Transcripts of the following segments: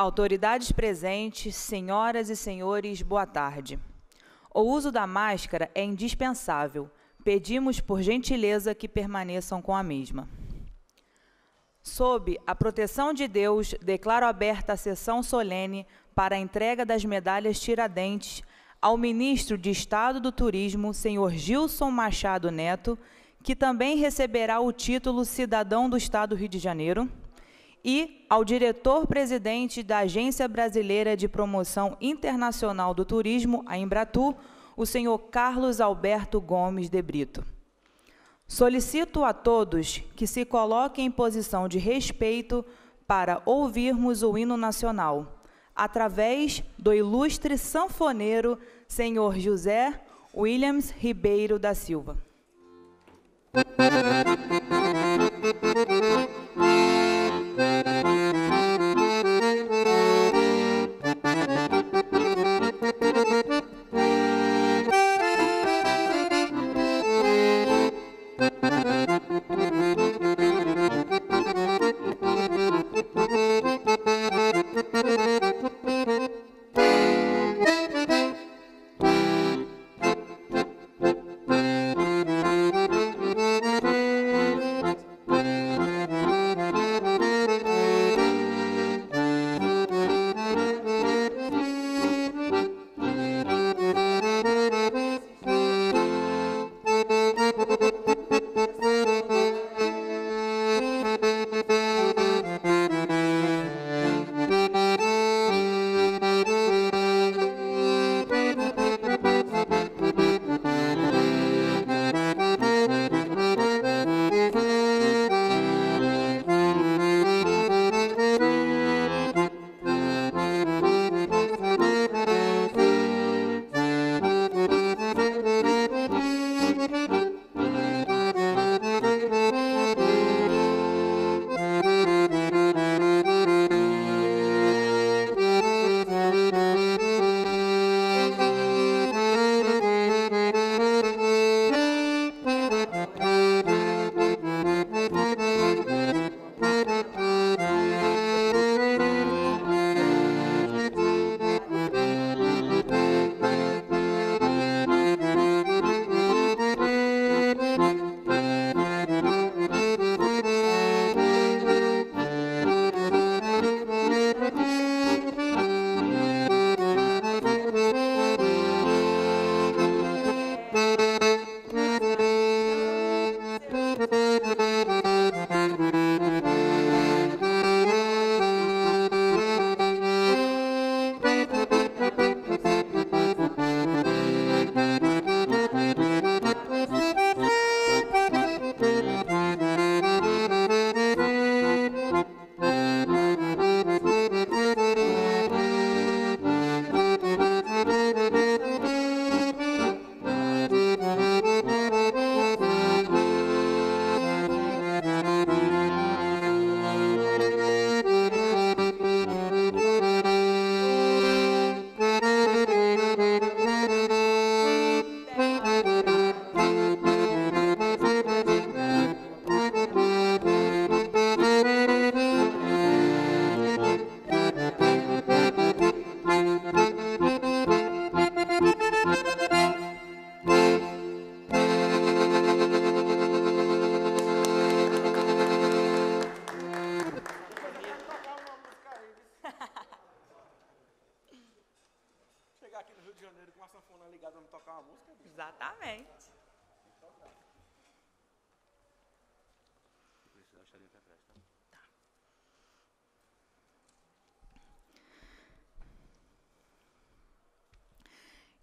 Autoridades presentes, senhoras e senhores, boa tarde. O uso da máscara é indispensável. Pedimos, por gentileza, que permaneçam com a mesma. Sob a proteção de Deus, declaro aberta a sessão solene para a entrega das medalhas Tiradentes ao ministro de Estado do Turismo, senhor Gilson Machado Neto, que também receberá o título Cidadão do Estado do Rio de Janeiro e ao diretor-presidente da Agência Brasileira de Promoção Internacional do Turismo, a Embratu, o senhor Carlos Alberto Gomes de Brito. Solicito a todos que se coloquem em posição de respeito para ouvirmos o hino nacional, através do ilustre sanfoneiro senhor José Williams Ribeiro da Silva. Thank you.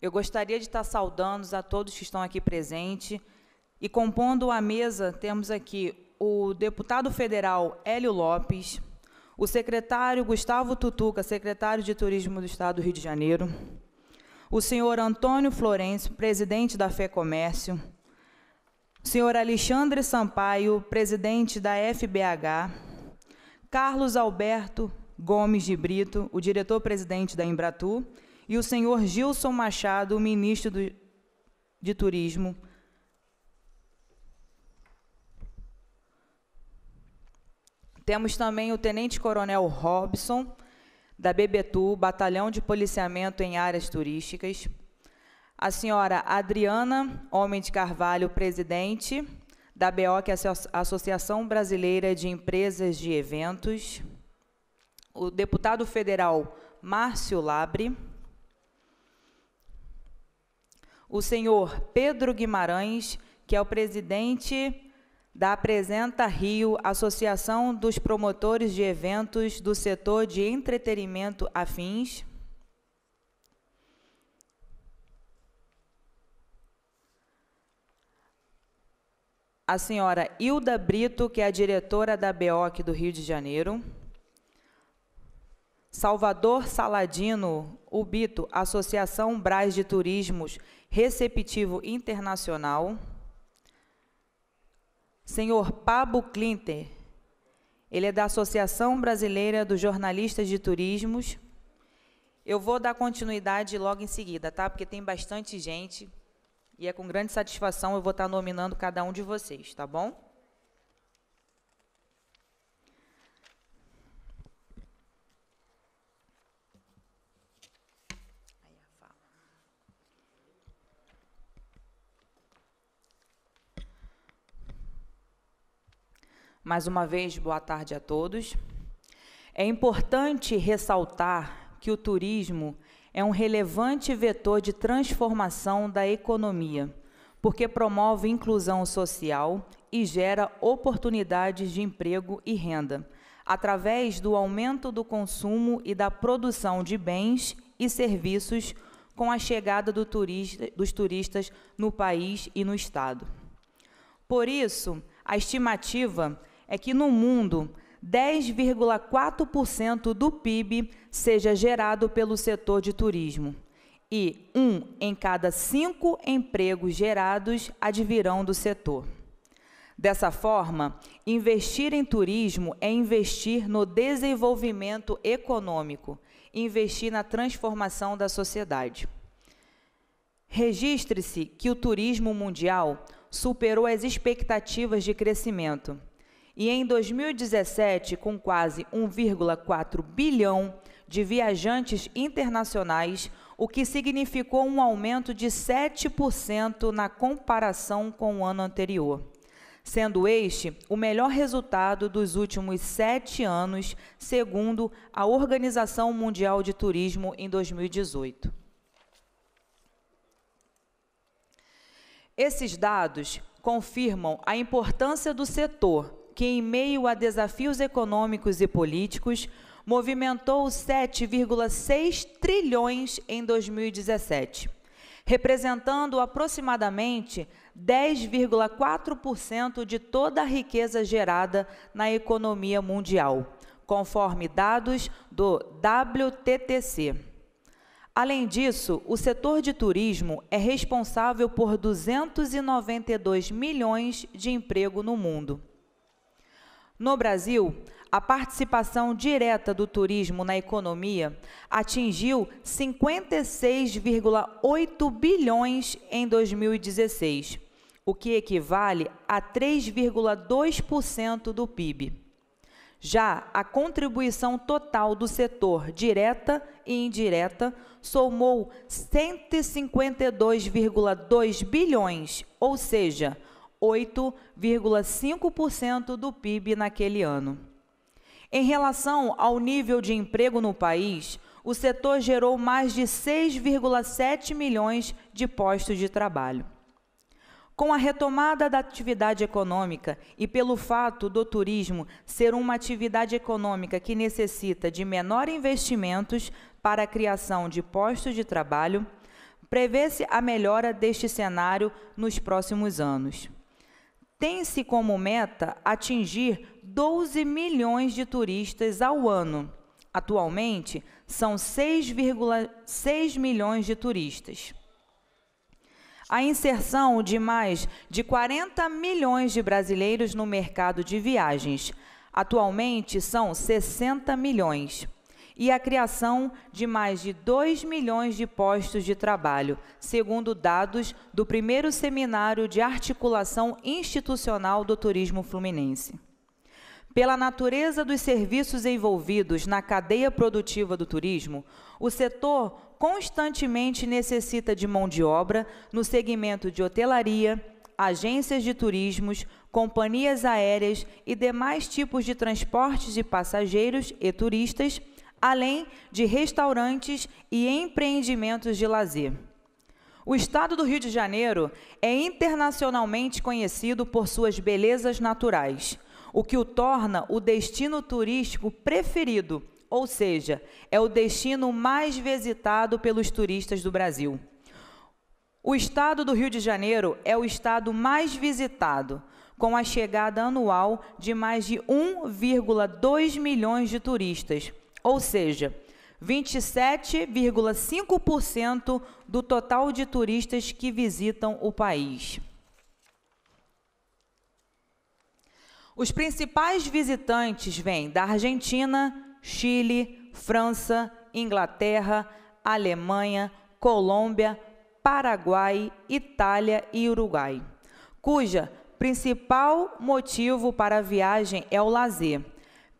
Eu gostaria de estar saudando a todos que estão aqui presentes. E compondo a mesa, temos aqui o deputado federal Hélio Lopes, o secretário Gustavo Tutuca, secretário de Turismo do Estado do Rio de Janeiro, o senhor Antônio Florencio, presidente da Fé Comércio, o senhor Alexandre Sampaio, presidente da FBH, Carlos Alberto Gomes de Brito, o diretor-presidente da Embratur, e o senhor Gilson Machado, ministro do, de Turismo. Temos também o tenente-coronel Robson, da BBTU, Batalhão de Policiamento em Áreas Turísticas. A senhora Adriana Homem de Carvalho, presidente da é a Associação Brasileira de Empresas de Eventos. O deputado federal Márcio Labre o senhor Pedro Guimarães, que é o presidente da Apresenta Rio, Associação dos Promotores de Eventos do Setor de Entretenimento Afins. A senhora Hilda Brito, que é a diretora da BEOC do Rio de Janeiro. Salvador Saladino, Ubito, Associação brás de Turismos receptivo internacional, senhor Pablo Clinter, ele é da Associação Brasileira dos Jornalistas de Turismos. Eu vou dar continuidade logo em seguida, tá? Porque tem bastante gente e é com grande satisfação eu vou estar nominando cada um de vocês, tá bom? Mais uma vez, boa tarde a todos. É importante ressaltar que o turismo é um relevante vetor de transformação da economia, porque promove inclusão social e gera oportunidades de emprego e renda, através do aumento do consumo e da produção de bens e serviços com a chegada do turista, dos turistas no país e no Estado. Por isso, a estimativa é que no mundo 10,4% do PIB seja gerado pelo setor de turismo e um em cada cinco empregos gerados advirão do setor. Dessa forma, investir em turismo é investir no desenvolvimento econômico, investir na transformação da sociedade. Registre-se que o turismo mundial superou as expectativas de crescimento e em 2017, com quase 1,4 bilhão de viajantes internacionais, o que significou um aumento de 7% na comparação com o ano anterior. Sendo este o melhor resultado dos últimos sete anos, segundo a Organização Mundial de Turismo em 2018. Esses dados confirmam a importância do setor que, em meio a desafios econômicos e políticos, movimentou 7,6 trilhões em 2017, representando aproximadamente 10,4% de toda a riqueza gerada na economia mundial, conforme dados do WTTC. Além disso, o setor de turismo é responsável por 292 milhões de emprego no mundo. No Brasil, a participação direta do turismo na economia atingiu 56,8 bilhões em 2016, o que equivale a 3,2% do PIB. Já a contribuição total do setor, direta e indireta, somou 152,2 bilhões, ou seja, 8,5% do PIB naquele ano. Em relação ao nível de emprego no país, o setor gerou mais de 6,7 milhões de postos de trabalho. Com a retomada da atividade econômica e pelo fato do turismo ser uma atividade econômica que necessita de menor investimentos para a criação de postos de trabalho, prevê-se a melhora deste cenário nos próximos anos tem-se como meta atingir 12 milhões de turistas ao ano. Atualmente, são 6,6 milhões de turistas. A inserção de mais de 40 milhões de brasileiros no mercado de viagens. Atualmente, são 60 milhões e a criação de mais de 2 milhões de postos de trabalho, segundo dados do primeiro seminário de articulação institucional do turismo fluminense. Pela natureza dos serviços envolvidos na cadeia produtiva do turismo, o setor constantemente necessita de mão de obra no segmento de hotelaria, agências de turismos, companhias aéreas e demais tipos de transportes de passageiros e turistas além de restaurantes e empreendimentos de lazer. O estado do Rio de Janeiro é internacionalmente conhecido por suas belezas naturais, o que o torna o destino turístico preferido, ou seja, é o destino mais visitado pelos turistas do Brasil. O estado do Rio de Janeiro é o estado mais visitado, com a chegada anual de mais de 1,2 milhões de turistas ou seja, 27,5% do total de turistas que visitam o país. Os principais visitantes vêm da Argentina, Chile, França, Inglaterra, Alemanha, Colômbia, Paraguai, Itália e Uruguai, cuja principal motivo para a viagem é o lazer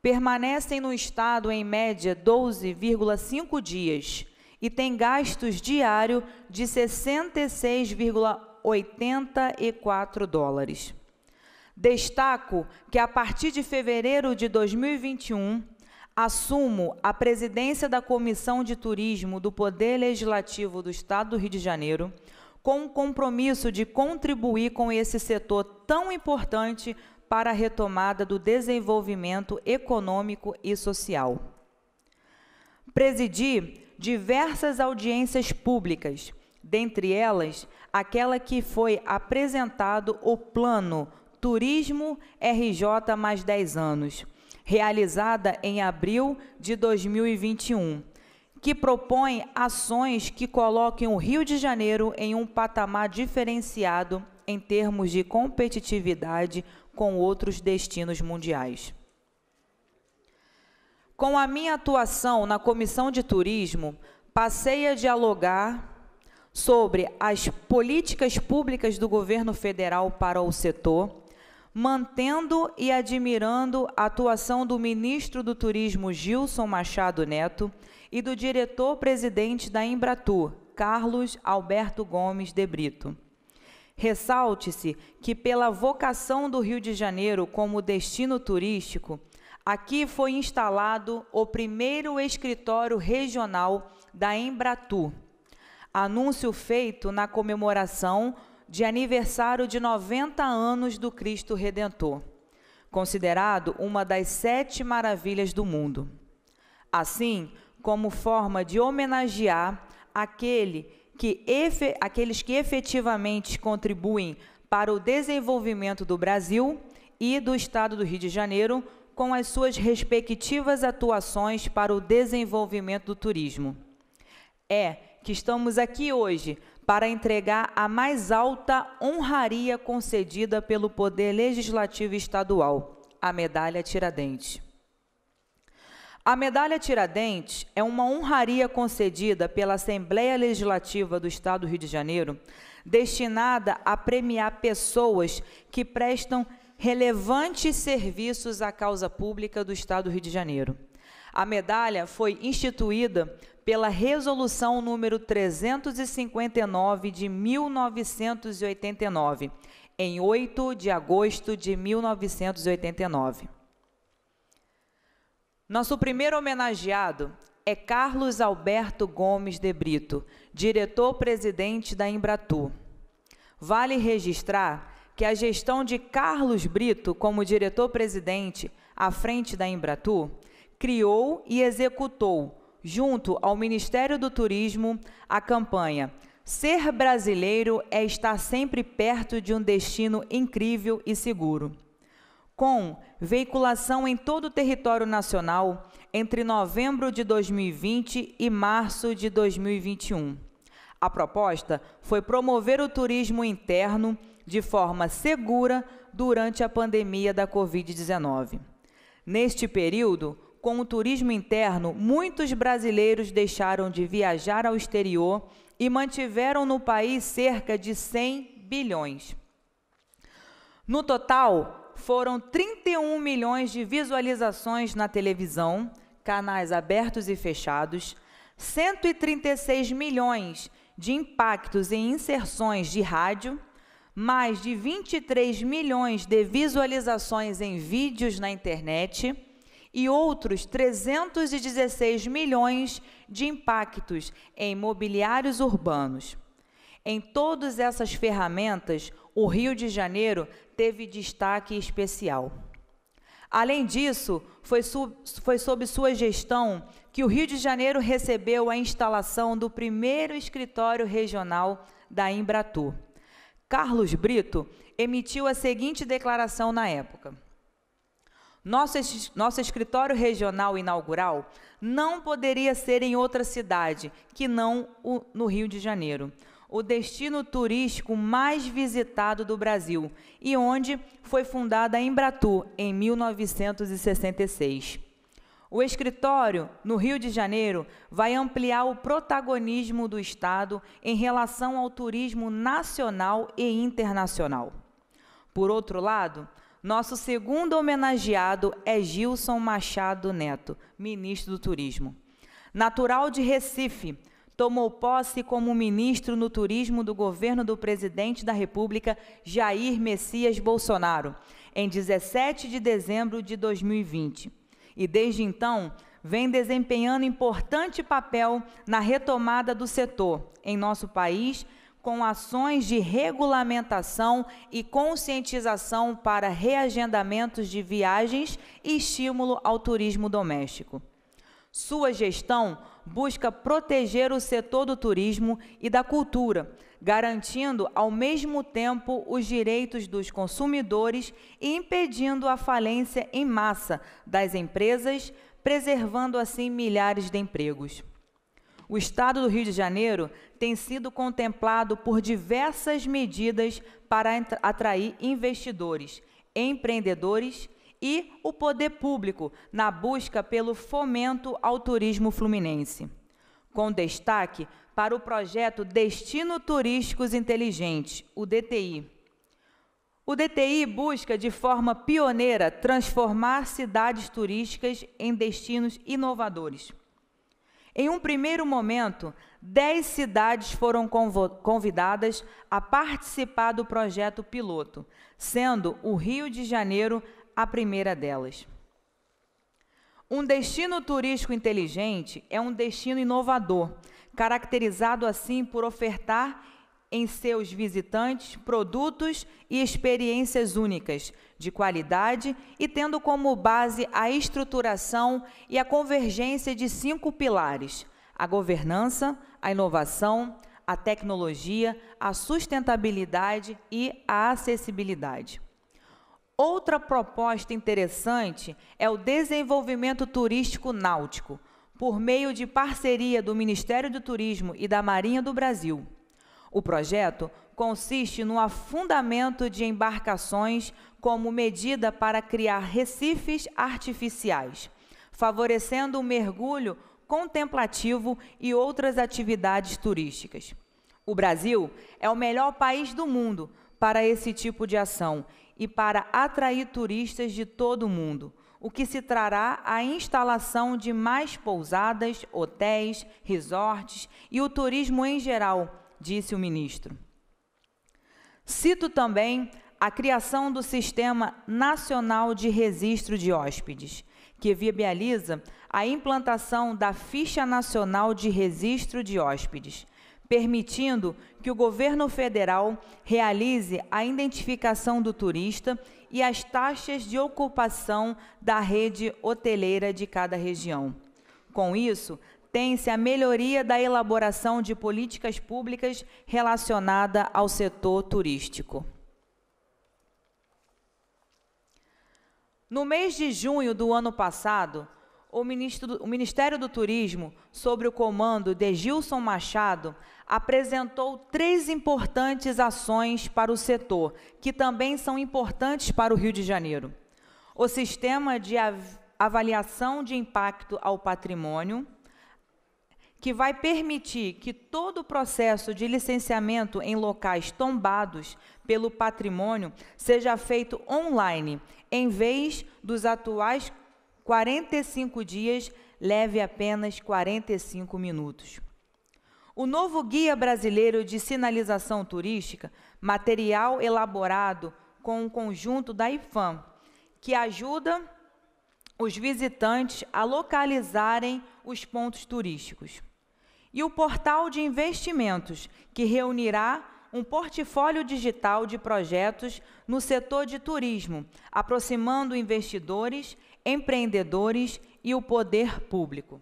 permanecem no estado em média 12,5 dias e têm gastos diário de 66,84 dólares. Destaco que a partir de fevereiro de 2021, assumo a presidência da Comissão de Turismo do Poder Legislativo do Estado do Rio de Janeiro, com o compromisso de contribuir com esse setor tão importante para a retomada do desenvolvimento econômico e social. Presidi diversas audiências públicas, dentre elas aquela que foi apresentado o plano Turismo RJ mais 10 anos, realizada em abril de 2021, que propõe ações que coloquem o Rio de Janeiro em um patamar diferenciado em termos de competitividade, com outros destinos mundiais. Com a minha atuação na Comissão de Turismo, passei a dialogar sobre as políticas públicas do governo federal para o setor, mantendo e admirando a atuação do ministro do Turismo Gilson Machado Neto e do diretor-presidente da Embratur, Carlos Alberto Gomes de Brito. Ressalte-se que, pela vocação do Rio de Janeiro como destino turístico, aqui foi instalado o primeiro escritório regional da Embratu. Anúncio feito na comemoração de aniversário de 90 anos do Cristo Redentor, considerado uma das sete maravilhas do mundo. Assim, como forma de homenagear aquele que efe, aqueles que efetivamente contribuem para o desenvolvimento do Brasil e do Estado do Rio de Janeiro com as suas respectivas atuações para o desenvolvimento do turismo. É que estamos aqui hoje para entregar a mais alta honraria concedida pelo Poder Legislativo Estadual, a Medalha Tiradentes. A medalha Tiradentes é uma honraria concedida pela Assembleia Legislativa do Estado do Rio de Janeiro, destinada a premiar pessoas que prestam relevantes serviços à causa pública do Estado do Rio de Janeiro. A medalha foi instituída pela Resolução número 359 de 1989, em 8 de agosto de 1989. Nosso primeiro homenageado é Carlos Alberto Gomes de Brito, diretor-presidente da Embratur. Vale registrar que a gestão de Carlos Brito como diretor-presidente à frente da Embratur criou e executou, junto ao Ministério do Turismo, a campanha Ser brasileiro é estar sempre perto de um destino incrível e seguro com veiculação em todo o território nacional entre novembro de 2020 e março de 2021. A proposta foi promover o turismo interno de forma segura durante a pandemia da Covid-19. Neste período, com o turismo interno, muitos brasileiros deixaram de viajar ao exterior e mantiveram no país cerca de 100 bilhões. No total, foram 31 milhões de visualizações na televisão, canais abertos e fechados, 136 milhões de impactos em inserções de rádio, mais de 23 milhões de visualizações em vídeos na internet e outros 316 milhões de impactos em mobiliários urbanos. Em todas essas ferramentas, o Rio de Janeiro teve destaque especial. Além disso, foi, sub, foi sob sua gestão que o Rio de Janeiro recebeu a instalação do primeiro escritório regional da Embratur. Carlos Brito emitiu a seguinte declaração na época: nosso, nosso escritório regional inaugural não poderia ser em outra cidade que não o, no Rio de Janeiro o destino turístico mais visitado do Brasil e onde foi fundada a Embratur em 1966. O escritório, no Rio de Janeiro, vai ampliar o protagonismo do Estado em relação ao turismo nacional e internacional. Por outro lado, nosso segundo homenageado é Gilson Machado Neto, ministro do Turismo. Natural de Recife, tomou posse como ministro no turismo do governo do presidente da República, Jair Messias Bolsonaro, em 17 de dezembro de 2020. E desde então, vem desempenhando importante papel na retomada do setor em nosso país, com ações de regulamentação e conscientização para reagendamentos de viagens e estímulo ao turismo doméstico. Sua gestão busca proteger o setor do turismo e da cultura, garantindo ao mesmo tempo os direitos dos consumidores e impedindo a falência em massa das empresas, preservando assim milhares de empregos. O Estado do Rio de Janeiro tem sido contemplado por diversas medidas para atrair investidores, empreendedores e o poder público na busca pelo fomento ao turismo fluminense. Com destaque para o projeto Destino Turísticos Inteligentes, o DTI. O DTI busca, de forma pioneira, transformar cidades turísticas em destinos inovadores. Em um primeiro momento, 10 cidades foram convidadas a participar do projeto piloto, sendo o Rio de Janeiro a primeira delas. Um destino turístico inteligente é um destino inovador, caracterizado assim por ofertar em seus visitantes produtos e experiências únicas, de qualidade e tendo como base a estruturação e a convergência de cinco pilares: a governança, a inovação, a tecnologia, a sustentabilidade e a acessibilidade. Outra proposta interessante é o desenvolvimento turístico náutico, por meio de parceria do Ministério do Turismo e da Marinha do Brasil. O projeto consiste no afundamento de embarcações como medida para criar recifes artificiais, favorecendo o mergulho contemplativo e outras atividades turísticas. O Brasil é o melhor país do mundo para esse tipo de ação e para atrair turistas de todo o mundo, o que se trará a instalação de mais pousadas, hotéis, resorts e o turismo em geral, disse o ministro. Cito também a criação do Sistema Nacional de Registro de Hóspedes, que viabiliza a implantação da Ficha Nacional de Registro de Hóspedes permitindo que o governo federal realize a identificação do turista e as taxas de ocupação da rede hoteleira de cada região. Com isso, tem-se a melhoria da elaboração de políticas públicas relacionada ao setor turístico. No mês de junho do ano passado, o, ministro, o Ministério do Turismo, sob o comando de Gilson Machado, apresentou três importantes ações para o setor, que também são importantes para o Rio de Janeiro. O sistema de avaliação de impacto ao patrimônio, que vai permitir que todo o processo de licenciamento em locais tombados pelo patrimônio seja feito online, em vez dos atuais 45 dias, leve apenas 45 minutos. O novo Guia Brasileiro de Sinalização Turística, material elaborado com o conjunto da IFAM, que ajuda os visitantes a localizarem os pontos turísticos. E o portal de investimentos, que reunirá um portfólio digital de projetos no setor de turismo, aproximando investidores empreendedores e o poder público.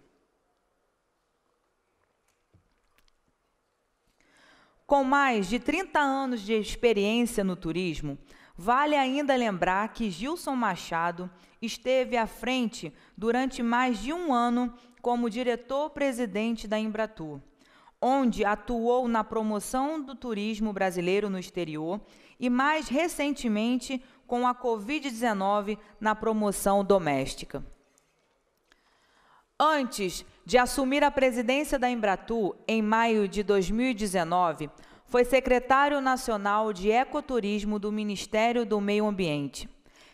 Com mais de 30 anos de experiência no turismo, vale ainda lembrar que Gilson Machado esteve à frente durante mais de um ano como diretor-presidente da Embratur, onde atuou na promoção do turismo brasileiro no exterior e, mais recentemente, com a Covid-19 na promoção doméstica. Antes de assumir a presidência da Embratu em maio de 2019, foi secretário nacional de ecoturismo do Ministério do Meio Ambiente.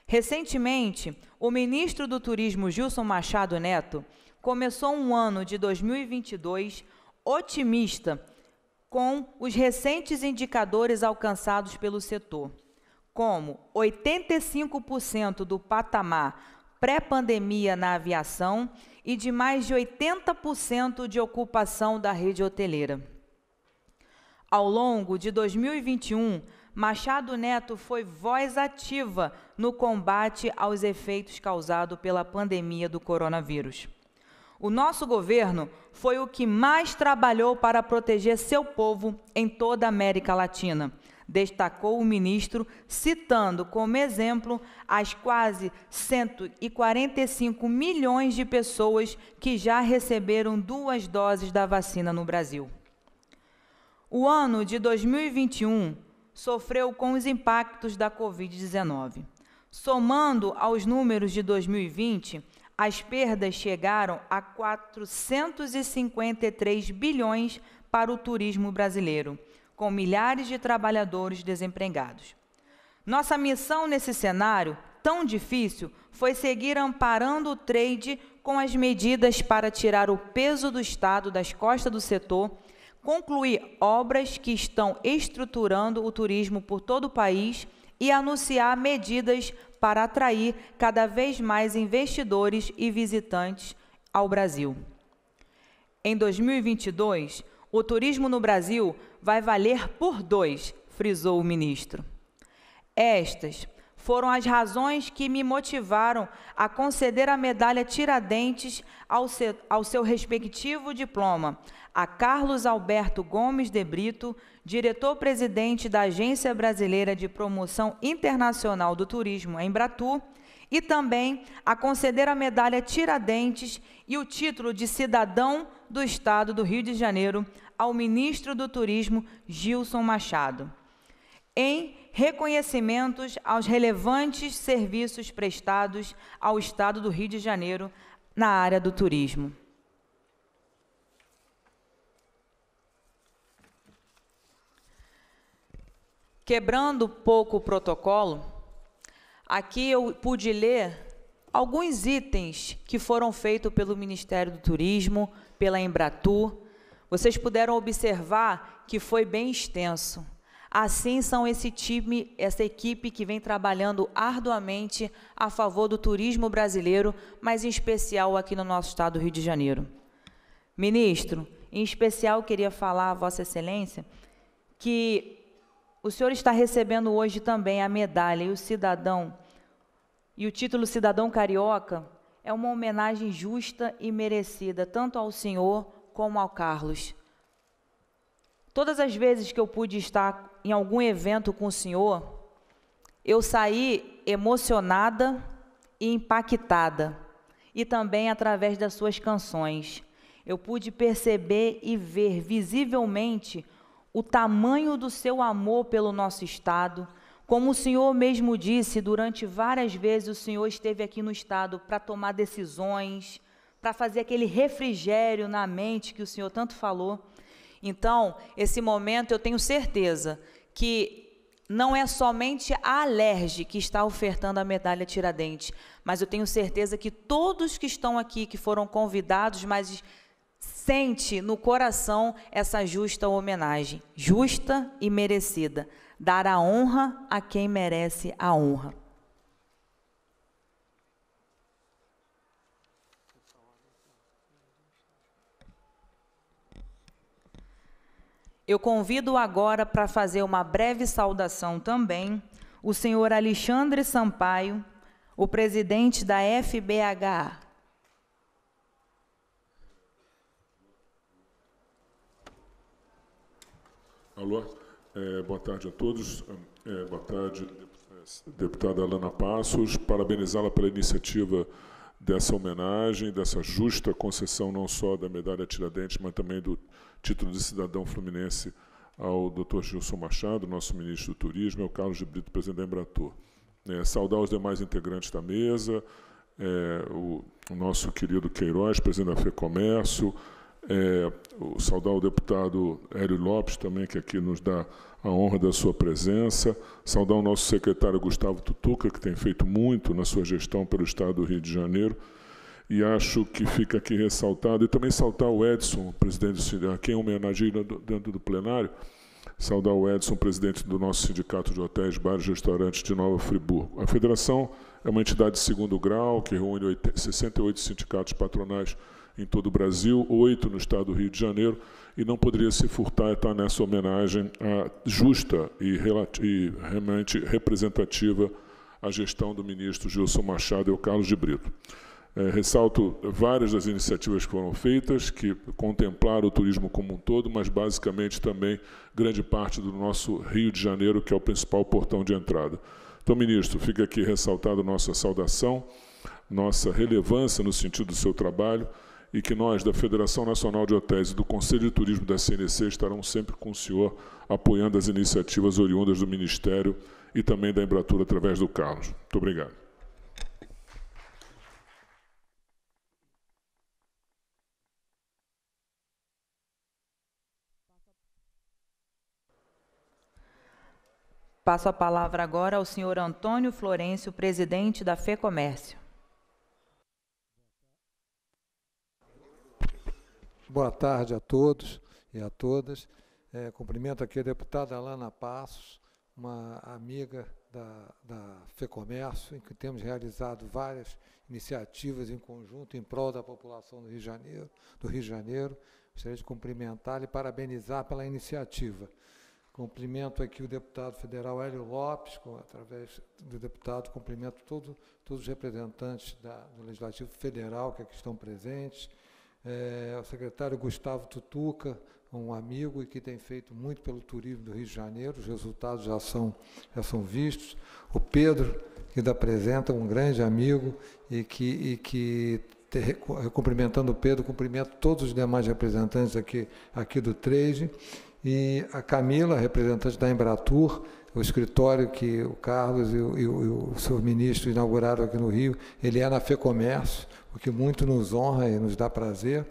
Recentemente, o ministro do Turismo Gilson Machado Neto começou um ano de 2022 otimista com os recentes indicadores alcançados pelo setor como 85% do patamar pré-pandemia na aviação e de mais de 80% de ocupação da rede hoteleira. Ao longo de 2021, Machado Neto foi voz ativa no combate aos efeitos causados pela pandemia do coronavírus. O nosso governo foi o que mais trabalhou para proteger seu povo em toda a América Latina destacou o ministro, citando como exemplo as quase 145 milhões de pessoas que já receberam duas doses da vacina no Brasil. O ano de 2021 sofreu com os impactos da Covid-19. Somando aos números de 2020, as perdas chegaram a 453 bilhões para o turismo brasileiro, com milhares de trabalhadores desempregados. Nossa missão nesse cenário tão difícil foi seguir amparando o trade com as medidas para tirar o peso do Estado das costas do setor, concluir obras que estão estruturando o turismo por todo o país e anunciar medidas para atrair cada vez mais investidores e visitantes ao Brasil. Em 2022, o turismo no Brasil vai valer por dois, frisou o ministro. Estas foram as razões que me motivaram a conceder a medalha Tiradentes ao seu, ao seu respectivo diploma, a Carlos Alberto Gomes de Brito, diretor-presidente da Agência Brasileira de Promoção Internacional do Turismo, a Embratur, e também a conceder a medalha Tiradentes e o título de cidadão do Estado do Rio de Janeiro ao ministro do Turismo Gilson Machado, em reconhecimentos aos relevantes serviços prestados ao Estado do Rio de Janeiro na área do turismo. Quebrando pouco o protocolo, Aqui eu pude ler alguns itens que foram feitos pelo Ministério do Turismo, pela Embratur. Vocês puderam observar que foi bem extenso. Assim são esse time, essa equipe que vem trabalhando arduamente a favor do turismo brasileiro, mas em especial aqui no nosso estado do Rio de Janeiro. Ministro, em especial queria falar a Vossa Excelência que o senhor está recebendo hoje também a medalha e o cidadão e o título cidadão carioca é uma homenagem justa e merecida tanto ao senhor como ao Carlos. Todas as vezes que eu pude estar em algum evento com o senhor, eu saí emocionada e impactada, e também através das suas canções. Eu pude perceber e ver visivelmente o tamanho do seu amor pelo nosso Estado. Como o senhor mesmo disse, durante várias vezes o senhor esteve aqui no Estado para tomar decisões, para fazer aquele refrigério na mente que o senhor tanto falou. Então, esse momento eu tenho certeza que não é somente a Alerj que está ofertando a medalha Tiradentes, mas eu tenho certeza que todos que estão aqui, que foram convidados, mas Sente no coração essa justa homenagem, justa e merecida. Dar a honra a quem merece a honra. Eu convido agora para fazer uma breve saudação também o senhor Alexandre Sampaio, o presidente da FBHA. Alô, é, boa tarde a todos. É, boa tarde, deputada Alana Passos. Parabenizá-la pela iniciativa dessa homenagem, dessa justa concessão não só da medalha Tiradentes, mas também do título de cidadão fluminense ao Dr. Gilson Machado, nosso ministro do Turismo, e é ao Carlos de Brito, presidente da Embratur. É, saudar os demais integrantes da mesa, é, o, o, nosso querido Queiroz, presidente da FEComércio, Comércio, é, saudar o deputado Hélio Lopes também, que aqui nos dá a honra da sua presença. Saudar o nosso secretário Gustavo Tutuca, que tem feito muito na sua gestão pelo Estado do Rio de Janeiro. E acho que fica aqui ressaltado, e também saudar o Edson, presidente, sindicato, quem homenageia né, dentro do plenário, saudar o Edson, presidente do nosso Sindicato de Hotéis, Bares e Restaurantes de Nova Friburgo. A federação é uma entidade de segundo grau que reúne 68 sindicatos patronais em todo o Brasil, oito no estado do Rio de Janeiro, e não poderia se furtar a estar nessa homenagem justa e, e realmente representativa à gestão do ministro Gilson Machado e o Carlos de Brito. É, ressalto várias das iniciativas que foram feitas, que contemplaram o turismo como um todo, mas basicamente também grande parte do nosso Rio de Janeiro, que é o principal portão de entrada. Então, ministro, fica aqui ressaltada nossa saudação, nossa relevância no sentido do seu trabalho, e que nós, da Federação Nacional de Hotéis e do Conselho de Turismo da CNC, estarão sempre com o senhor apoiando as iniciativas oriundas do Ministério e também da Embratura através do Carlos. Muito obrigado. Passo a palavra agora ao senhor Antônio Florencio, presidente da FEComércio. Boa tarde a todos e a todas. É, cumprimento aqui a deputada Alana Passos, uma amiga da, da FEComércio, em que temos realizado várias iniciativas em conjunto em prol da população do Rio de Janeiro. Do Rio de Janeiro. Gostaria de cumprimentar e parabenizar pela iniciativa. Cumprimento aqui o deputado federal Hélio Lopes, com, através do deputado, cumprimento todo, todos os representantes da, do Legislativo Federal que aqui estão presentes, é, ao secretário Gustavo Tutuca, um amigo e que tem feito muito pelo turismo do Rio de Janeiro, os resultados já são, já são vistos. O Pedro, que da apresenta, um grande amigo e que, e que te, cumprimentando o Pedro, cumprimento todos os demais representantes aqui, aqui do Trade. E a Camila, representante da Embratur, o escritório que o Carlos e o, e o, e o ministro inauguraram aqui no Rio, ele é na FEComércio, o que muito nos honra e nos dá prazer.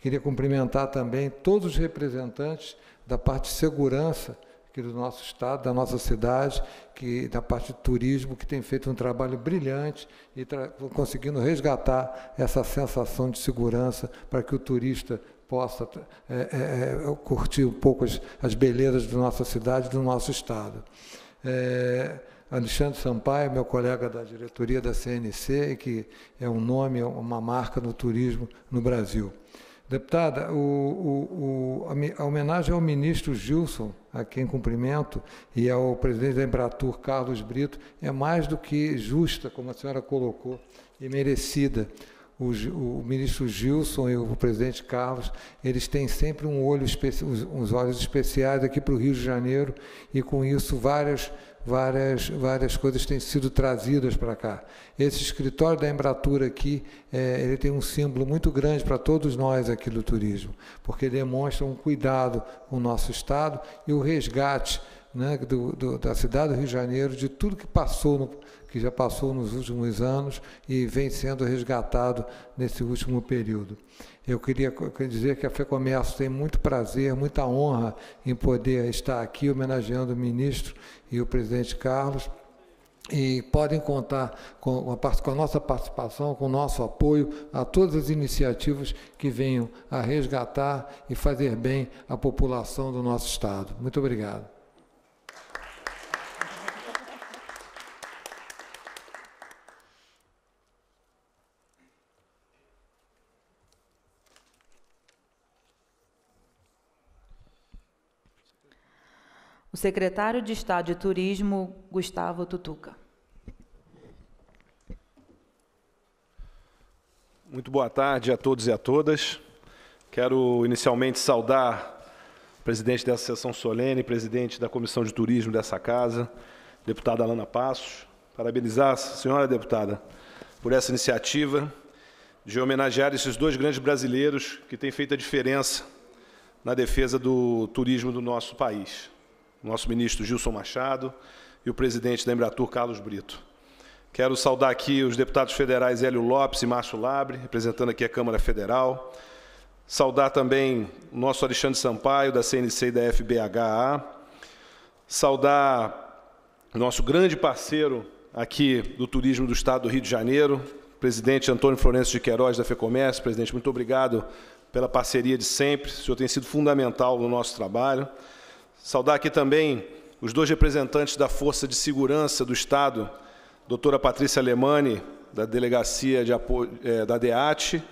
queria cumprimentar também todos os representantes da parte de segurança aqui do nosso estado, da nossa cidade, que da parte de turismo, que tem feito um trabalho brilhante e conseguindo resgatar essa sensação de segurança para que o turista possa é, é, é curtir um pouco as, as, belezas da nossa cidade, do nosso estado. É, Alexandre Sampaio, meu colega da diretoria da CNC, que é um nome, uma marca no turismo no Brasil. Deputada, o, o, o, a homenagem ao ministro Gilson, a quem cumprimento, e ao presidente da Embratur, Carlos Brito, é mais do que justa, como a senhora colocou, e merecida o, o, ministro Gilson e o presidente Carlos, eles têm sempre um olho uns olhos especiais aqui para o Rio de Janeiro e com isso várias várias várias coisas têm sido trazidas para cá. Esse escritório da Embratura aqui, é, ele tem um símbolo muito grande para todos nós aqui do turismo, porque demonstra um cuidado com o nosso estado e o resgate né, do, do, da cidade do Rio de Janeiro, de tudo que passou no, que já passou nos últimos anos e vem sendo resgatado nesse último período. Eu queria dizer que a FEComércio tem muito prazer, muita honra em poder estar aqui homenageando o ministro e o presidente Carlos e podem contar com a, com a, nossa participação, com o nosso apoio a todas as iniciativas que venham a resgatar e fazer bem a população do nosso Estado. Muito obrigado. secretário de Estado de Turismo, Gustavo Tutuca. Muito boa tarde a todos e a todas. Quero inicialmente saudar o presidente dessa sessão solene, presidente da Comissão de Turismo dessa casa, deputada Alana Passos. Parabenizar a senhora deputada por essa iniciativa de homenagear esses dois grandes brasileiros que têm feito a diferença na defesa do turismo do nosso país nosso ministro Gilson Machado e o presidente da Embratur, Carlos Brito. Quero saudar aqui os deputados federais Hélio Lopes e Márcio Labre, representando aqui a Câmara Federal. Saudar também o nosso Alexandre Sampaio, da CNC e da FBHA. Saudar nosso grande parceiro aqui do turismo do Estado do Rio de Janeiro, presidente Antônio Florencio de Queiroz, da FEComércio. Presidente, muito obrigado pela parceria de sempre. O senhor tem sido fundamental no nosso trabalho. Saudar aqui também os dois representantes da Força de Segurança do Estado, doutora Patrícia Alemani, da Delegacia de Apo... é, da DEAT,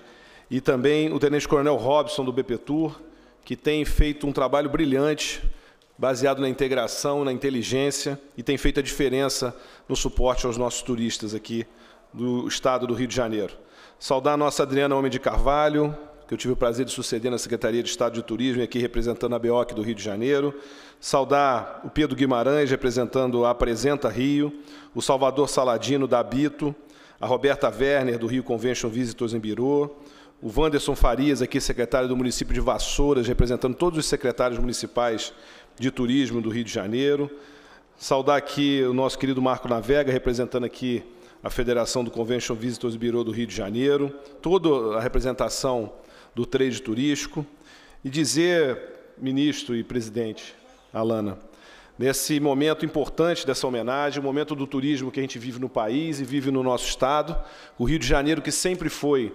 e também o tenente-coronel Robson, do BPTUR, que tem feito um trabalho brilhante, baseado na integração, na inteligência, e tem feito a diferença no suporte aos nossos turistas aqui do Estado do Rio de Janeiro. Saudar a nossa Adriana Homem de Carvalho, que eu tive o prazer de suceder na Secretaria de Estado de Turismo aqui representando a BEOC do Rio de Janeiro. Saudar o Pedro Guimarães, representando a Apresenta Rio, o Salvador Saladino, da Abito, a Roberta Werner, do Rio Convention Visitors em Biro, o Wanderson Farias, aqui secretário do município de Vassouras, representando todos os secretários municipais de turismo do Rio de Janeiro. Saudar aqui o nosso querido Marco Navega, representando aqui a Federação do Convention Visitors Bureau do Rio de Janeiro, toda a representação do trade turístico e dizer, ministro e presidente Alana, nesse momento importante dessa homenagem, o momento do turismo que a gente vive no país e vive no nosso estado, o Rio de Janeiro que sempre foi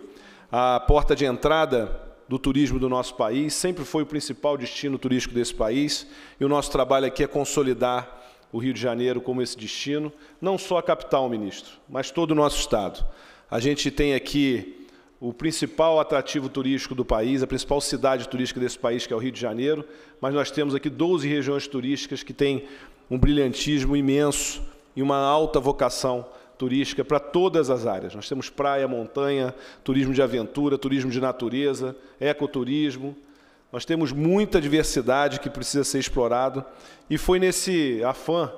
a porta de entrada do turismo do nosso país, sempre foi o principal destino turístico desse país, e o nosso trabalho aqui é consolidar o Rio de Janeiro como esse destino, não só a capital, ministro, mas todo o nosso estado. A gente tem aqui o principal atrativo turístico do país, a principal cidade turística desse país, que é o Rio de Janeiro, mas nós temos aqui 12 regiões turísticas que têm um brilhantismo imenso e uma alta vocação turística para todas as áreas. Nós temos praia, montanha, turismo de aventura, turismo de natureza, ecoturismo. Nós temos muita diversidade que precisa ser explorado e foi nesse afã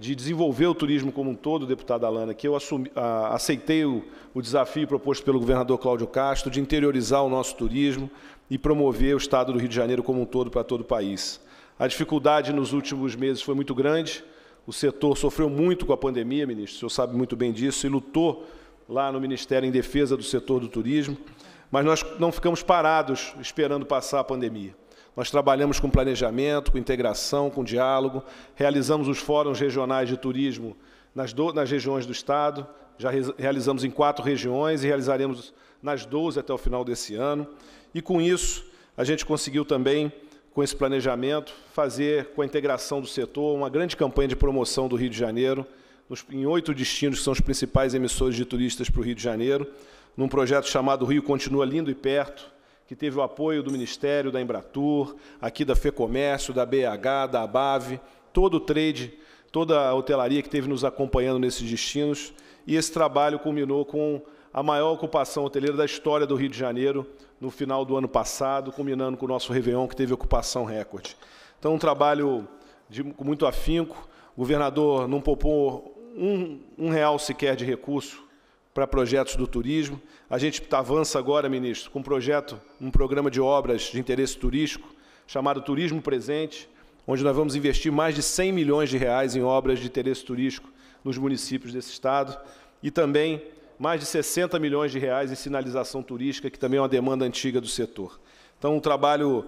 de desenvolver o turismo como um todo, deputada Alana, que eu assumi, a, aceitei o, o, desafio proposto pelo governador Cláudio Castro de interiorizar o nosso turismo e promover o estado do Rio de Janeiro como um todo para todo o país. A dificuldade nos últimos meses foi muito grande, o setor sofreu muito com a pandemia, ministro, o senhor sabe muito bem disso, e lutou lá no Ministério em defesa do setor do turismo, mas nós não ficamos parados esperando passar a pandemia. Nós trabalhamos com planejamento, com integração, com diálogo, realizamos os fóruns regionais de turismo nas, do, nas regiões do Estado, já realizamos em quatro regiões e realizaremos nas 12 até o final desse ano. E com isso, a gente conseguiu também, com esse planejamento, fazer com a integração do setor uma grande campanha de promoção do Rio de Janeiro, nos, em oito destinos que são os principais emissores de turistas para o Rio de Janeiro, num projeto chamado Rio Continua Lindo e Perto, que teve o apoio do Ministério, da Embratur, aqui da FEComércio, da BH, da ABAV, todo o trade, toda a hotelaria que esteve nos acompanhando nesses destinos. E esse trabalho culminou com a maior ocupação hoteleira da história do Rio de Janeiro no final do ano passado, culminando com o nosso Réveillon, que teve ocupação recorde. Então, um trabalho de, com muito afinco. O governador não poupou um, um real sequer de recurso para projetos do turismo. A gente tá, avança agora, ministro, com um projeto, um programa de obras de interesse turístico chamado Turismo Presente, onde nós vamos investir mais de 100 milhões de reais em obras de interesse turístico nos municípios desse estado e também mais de 60 milhões de reais em sinalização turística, que também é uma demanda antiga do setor. Então, um trabalho,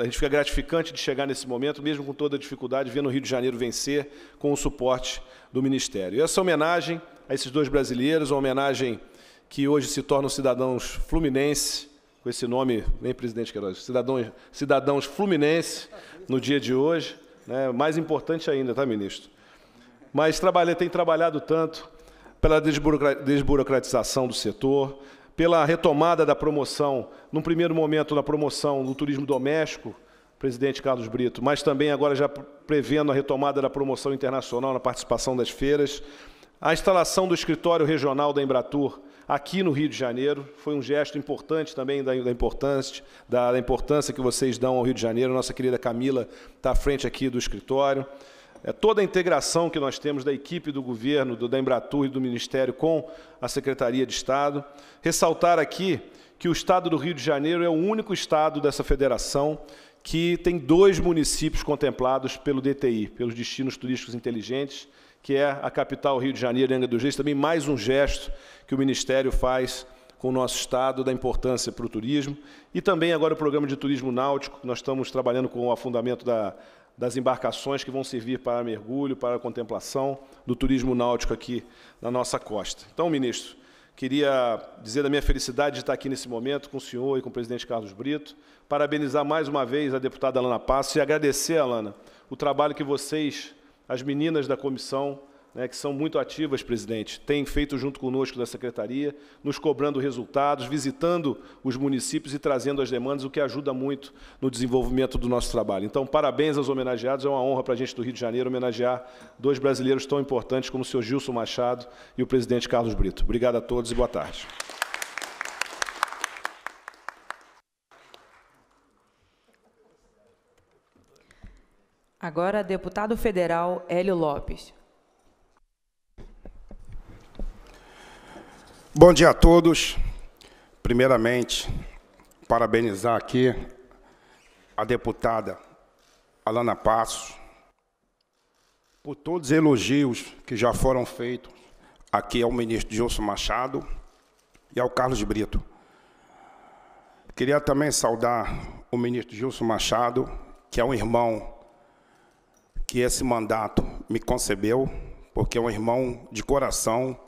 a gente fica gratificante de chegar nesse momento, mesmo com toda a dificuldade, vendo o Rio de Janeiro vencer com o suporte do Ministério. E essa homenagem a esses dois brasileiros, uma homenagem que hoje se tornam cidadãos fluminenses, com esse nome, nem presidente Queiroz, cidadãos, cidadãos fluminenses no dia de hoje. Né? Mais importante ainda, tá, ministro? Mas trabalhei, tem trabalhado tanto pela desburocratização do setor, pela retomada da promoção, num primeiro momento da promoção do turismo doméstico, presidente Carlos Brito, mas também agora já prevendo a retomada da promoção internacional na participação das feiras, a instalação do escritório regional da Embratur, aqui no Rio de Janeiro. Foi um gesto importante também da, da importância, da, da, importância que vocês dão ao Rio de Janeiro. Nossa querida Camila está à frente aqui do escritório. É, toda a integração que nós temos da equipe do governo, do, da Embratur e do Ministério com a Secretaria de Estado. Ressaltar aqui que o Estado do Rio de Janeiro é o único Estado dessa federação que tem dois municípios contemplados pelo DTI, pelos Destinos Turísticos Inteligentes, que é a capital Rio de Janeiro, Angra dos Reis, também mais um gesto que o Ministério faz com o nosso Estado, da importância para o turismo. E também agora o programa de turismo náutico, nós estamos trabalhando com o afundamento da, das embarcações que vão servir para mergulho, para contemplação do turismo náutico aqui na nossa costa. Então, ministro, queria dizer da minha felicidade de estar aqui nesse momento com o senhor e com o presidente Carlos Brito, parabenizar mais uma vez a deputada Alana Passos e agradecer, Alana, o trabalho que vocês as meninas da comissão, né, que são muito ativas, presidente, têm feito junto conosco da secretaria, nos cobrando resultados, visitando os municípios e trazendo as demandas, o que ajuda muito no desenvolvimento do nosso trabalho. Então, parabéns aos homenageados, é uma honra para a gente do Rio de Janeiro homenagear dois brasileiros tão importantes como o senhor Gilson Machado e o presidente Carlos Brito. Obrigado a todos e boa tarde. Agora, deputado federal Hélio Lopes. Bom dia a todos. Primeiramente, parabenizar aqui a deputada Alana Passos por todos os elogios que já foram feitos aqui ao ministro Gilson Machado e ao Carlos Brito. Queria também saudar o ministro Gilson Machado, que é um irmão que esse mandato me concebeu, porque é um irmão de coração,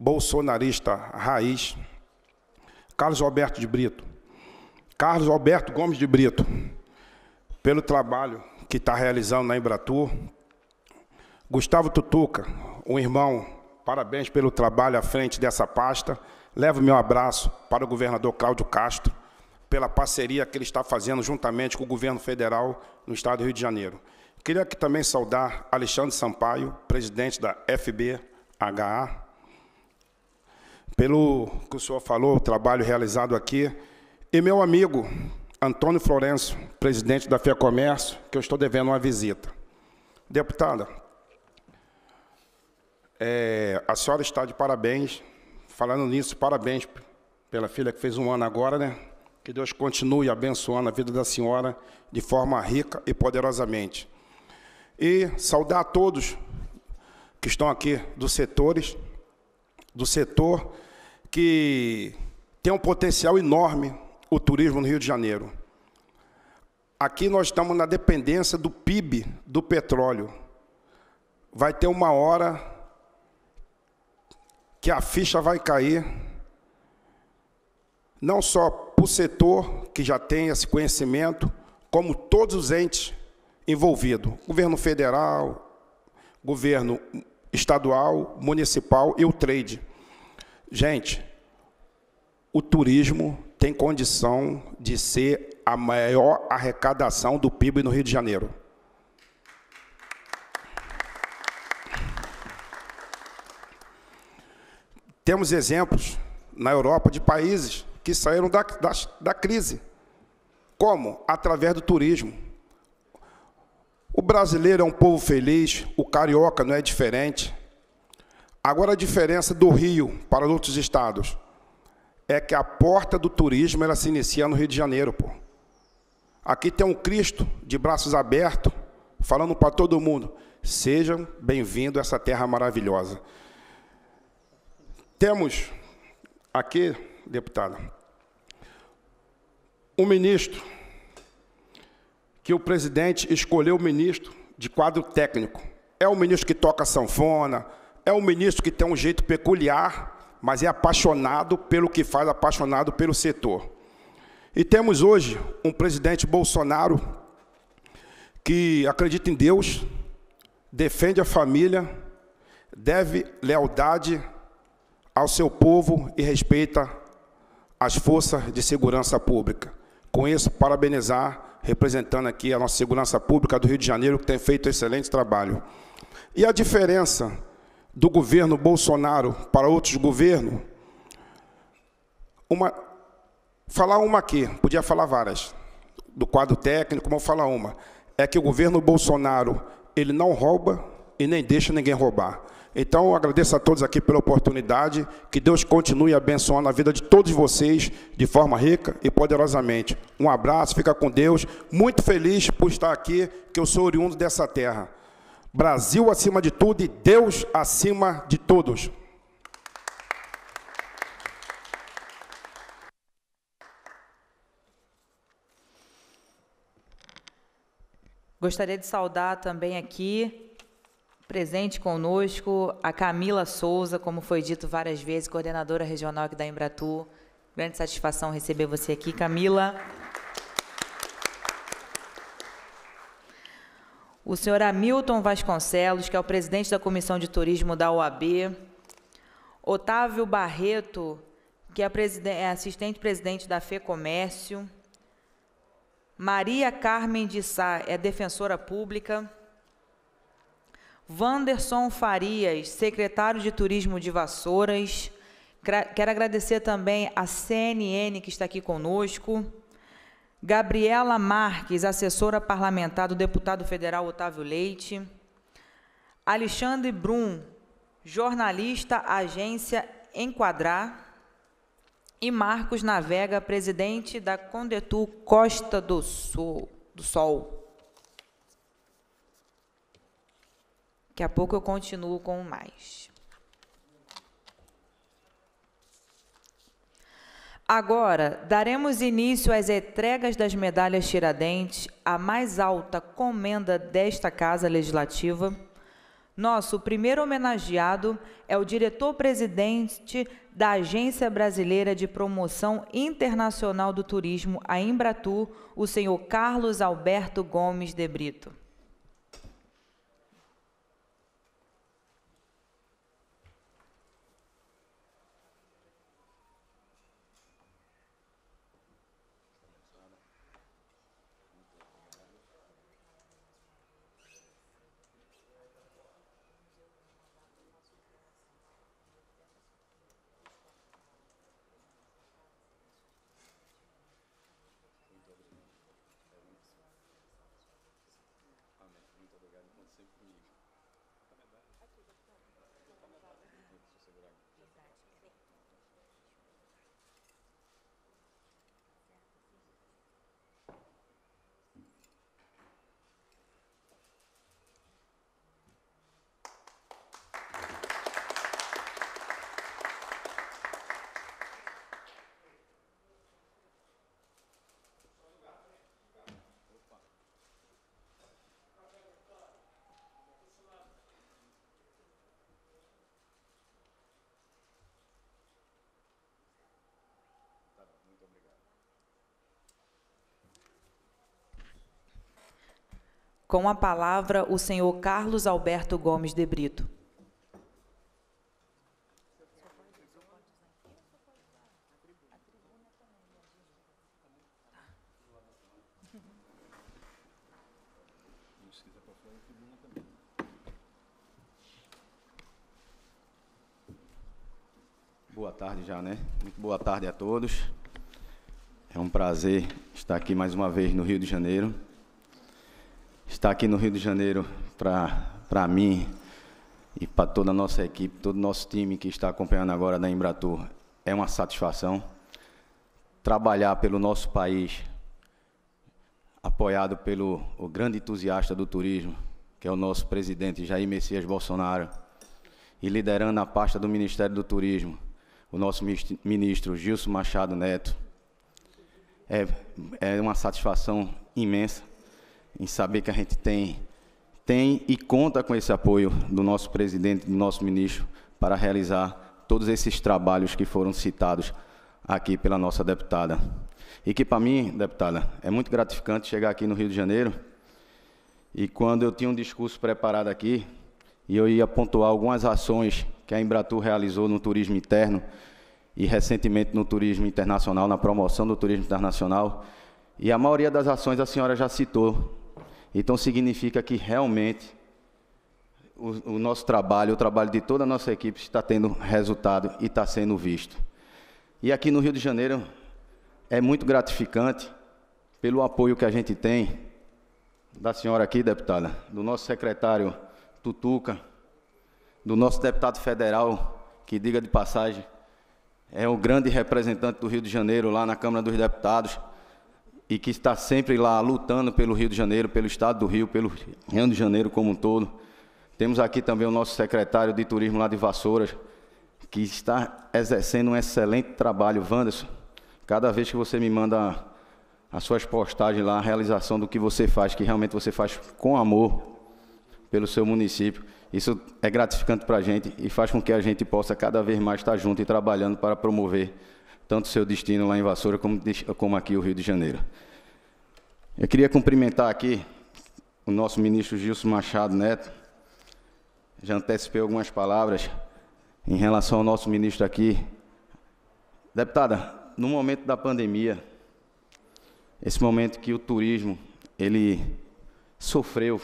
bolsonarista raiz, Carlos Alberto de Brito. Carlos Alberto Gomes de Brito, pelo trabalho que está realizando na Embratur. Gustavo Tutuca, um irmão, parabéns pelo trabalho à frente dessa pasta. Levo meu abraço para o governador Cláudio Castro, pela parceria que ele está fazendo juntamente com o governo federal no estado do Rio de Janeiro. Queria aqui também saudar Alexandre Sampaio, presidente da FBHA, pelo que o senhor falou, o trabalho realizado aqui, e meu amigo Antônio Florencio, presidente da Fea Comércio, que eu estou devendo uma visita. Deputada, é, a senhora está de parabéns, falando nisso, parabéns pela filha que fez um ano agora, né? Que Deus continue abençoando a vida da senhora de forma rica e poderosamente. E saudar a todos que estão aqui dos setores, do setor que tem um potencial enorme o turismo no Rio de Janeiro. Aqui nós estamos na dependência do PIB do petróleo. Vai ter uma hora que a ficha vai cair, não só para o setor que já tem esse conhecimento, como todos os entes envolvido: governo federal, governo estadual, municipal e o trade. Gente, o turismo tem condição de ser a maior arrecadação do PIB no Rio de Janeiro. Temos exemplos na Europa de países que saíram da, da, da crise. Como? Através do turismo. O brasileiro é um povo feliz, o carioca não é diferente. Agora a diferença do Rio para outros estados é que a porta do turismo ela se inicia no Rio de Janeiro, pô. Aqui tem um Cristo de braços abertos, falando para todo mundo: sejam bem-vindos a essa terra maravilhosa. Temos aqui, deputada, um ministro que o presidente escolheu o ministro de quadro técnico. É o ministro que toca sanfona, é o ministro que tem um jeito peculiar, mas é apaixonado pelo que faz, apaixonado pelo setor. E temos hoje um presidente Bolsonaro que acredita em Deus, defende a família, deve lealdade ao seu povo e respeita as forças de segurança pública. Com isso, parabenizar representando aqui a nossa segurança pública do Rio de Janeiro, que tem feito um excelente trabalho. E a diferença do governo Bolsonaro para outros governos, uma, falar uma aqui, podia falar várias, do quadro técnico, mas vou falar uma, é que o governo Bolsonaro ele não rouba e nem deixa ninguém roubar. Então, agradeço a todos aqui pela oportunidade. Que Deus continue abençoando a vida de todos vocês de forma rica e poderosamente. Um abraço, fica com Deus. Muito feliz por estar aqui, que eu sou oriundo dessa terra. Brasil acima de tudo e Deus acima de todos. Gostaria de saudar também aqui Presente conosco a Camila Souza, como foi dito várias vezes, coordenadora regional aqui da Embratu. Grande satisfação receber você aqui, Camila. O senhor Hamilton Vasconcelos, que é o presidente da Comissão de Turismo da OAB. Otávio Barreto, que é, é assistente-presidente da FEComércio. Maria Carmen de Sá, é defensora pública. Vanderson Farias, secretário de Turismo de Vassouras. Quero agradecer também a CNN que está aqui conosco. Gabriela Marques, assessora parlamentar do deputado federal Otávio Leite. Alexandre Brum, jornalista, agência Enquadrar. E Marcos Navega, presidente da Condetu Costa do Sul, do Sol. Daqui a pouco eu continuo com mais. Agora, daremos início às entregas das medalhas Tiradentes, a mais alta comenda desta Casa Legislativa. Nosso primeiro homenageado é o diretor-presidente da Agência Brasileira de Promoção Internacional do Turismo, a Embratur, o senhor Carlos Alberto Gomes de Brito. Com a palavra, o senhor Carlos Alberto Gomes de Brito. Boa tarde já, né? Muito boa tarde a todos. É um prazer estar aqui mais uma vez no Rio de Janeiro. Estar aqui no Rio de Janeiro, para mim e para toda a nossa equipe, todo o nosso time que está acompanhando agora da Embratur, é uma satisfação. Trabalhar pelo nosso país, apoiado pelo o grande entusiasta do turismo, que é o nosso presidente Jair Messias Bolsonaro, e liderando a pasta do Ministério do Turismo, o nosso ministro Gilson Machado Neto. É, é uma satisfação imensa em saber que a gente tem, tem e conta com esse apoio do nosso presidente, do nosso ministro, para realizar todos esses trabalhos que foram citados aqui pela nossa deputada. E que para mim, deputada, é muito gratificante chegar aqui no Rio de Janeiro e quando eu tinha um discurso preparado aqui e eu ia pontuar algumas ações que a Embratur realizou no turismo interno e recentemente no turismo internacional, na promoção do turismo internacional, e a maioria das ações a senhora já citou então significa que realmente o, o, nosso trabalho, o trabalho de toda a nossa equipe está tendo resultado e está sendo visto. E aqui no Rio de Janeiro é muito gratificante pelo apoio que a gente tem da senhora aqui, deputada, do nosso secretário Tutuca, do nosso deputado federal, que diga de passagem, é o grande representante do Rio de Janeiro lá na Câmara dos Deputados e que está sempre lá lutando pelo Rio de Janeiro, pelo Estado do Rio, pelo Rio de Janeiro como um todo. Temos aqui também o nosso secretário de Turismo lá de Vassouras, que está exercendo um excelente trabalho. Wanderson, cada vez que você me manda as suas postagens lá, a realização do que você faz, que realmente você faz com amor pelo seu município, isso é gratificante para a gente e faz com que a gente possa cada vez mais estar junto e trabalhando para promover tanto seu destino lá em Vassoura como, como aqui o Rio de Janeiro. Eu queria cumprimentar aqui o nosso ministro Gilson Machado Neto. Já antecipei algumas palavras em relação ao nosso ministro aqui. Deputada, no momento da pandemia, esse momento que o turismo ele sofreu,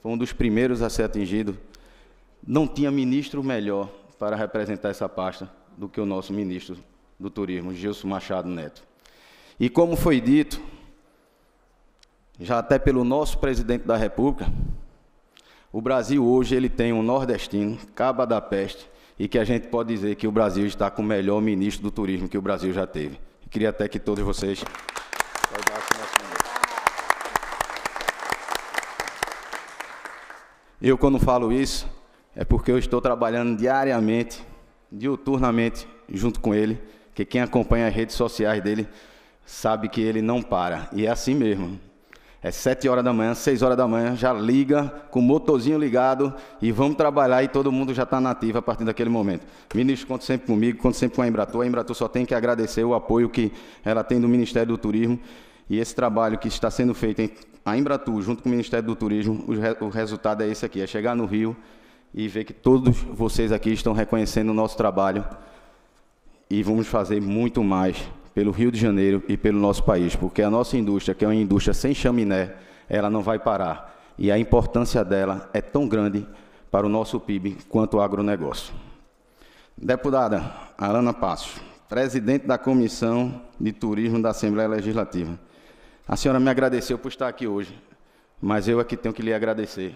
foi um dos primeiros a ser atingido, não tinha ministro melhor para representar essa pasta do que o nosso ministro do Turismo, Gilson Machado Neto. E como foi dito, já até pelo nosso presidente da República, o Brasil hoje ele tem um nordestino, caba da peste, e que a gente pode dizer que o Brasil está com o melhor ministro do turismo que o Brasil já teve. queria até que todos vocês Eu quando falo isso é porque eu estou trabalhando diariamente, diuturnamente junto com ele que quem acompanha as redes sociais dele sabe que ele não para. E é assim mesmo. É sete horas da manhã, seis horas da manhã, já liga com o motorzinho ligado e vamos trabalhar e todo mundo já está nativo a partir daquele momento. Ministro, conta sempre comigo, conta sempre com a Embratur. A Embratur só tem que agradecer o apoio que ela tem do Ministério do Turismo e esse trabalho que está sendo feito em a Embratur junto com o Ministério do Turismo, o, re, o resultado é esse aqui, é chegar no Rio e ver que todos vocês aqui estão reconhecendo o nosso trabalho e vamos fazer muito mais pelo Rio de Janeiro e pelo nosso país, porque a nossa indústria, que é uma indústria sem chaminé, ela não vai parar. E a importância dela é tão grande para o nosso PIB quanto o agronegócio. Deputada Alana Passos, presidente da Comissão de Turismo da Assembleia Legislativa. A senhora me agradeceu por estar aqui hoje, mas eu aqui é tenho que lhe agradecer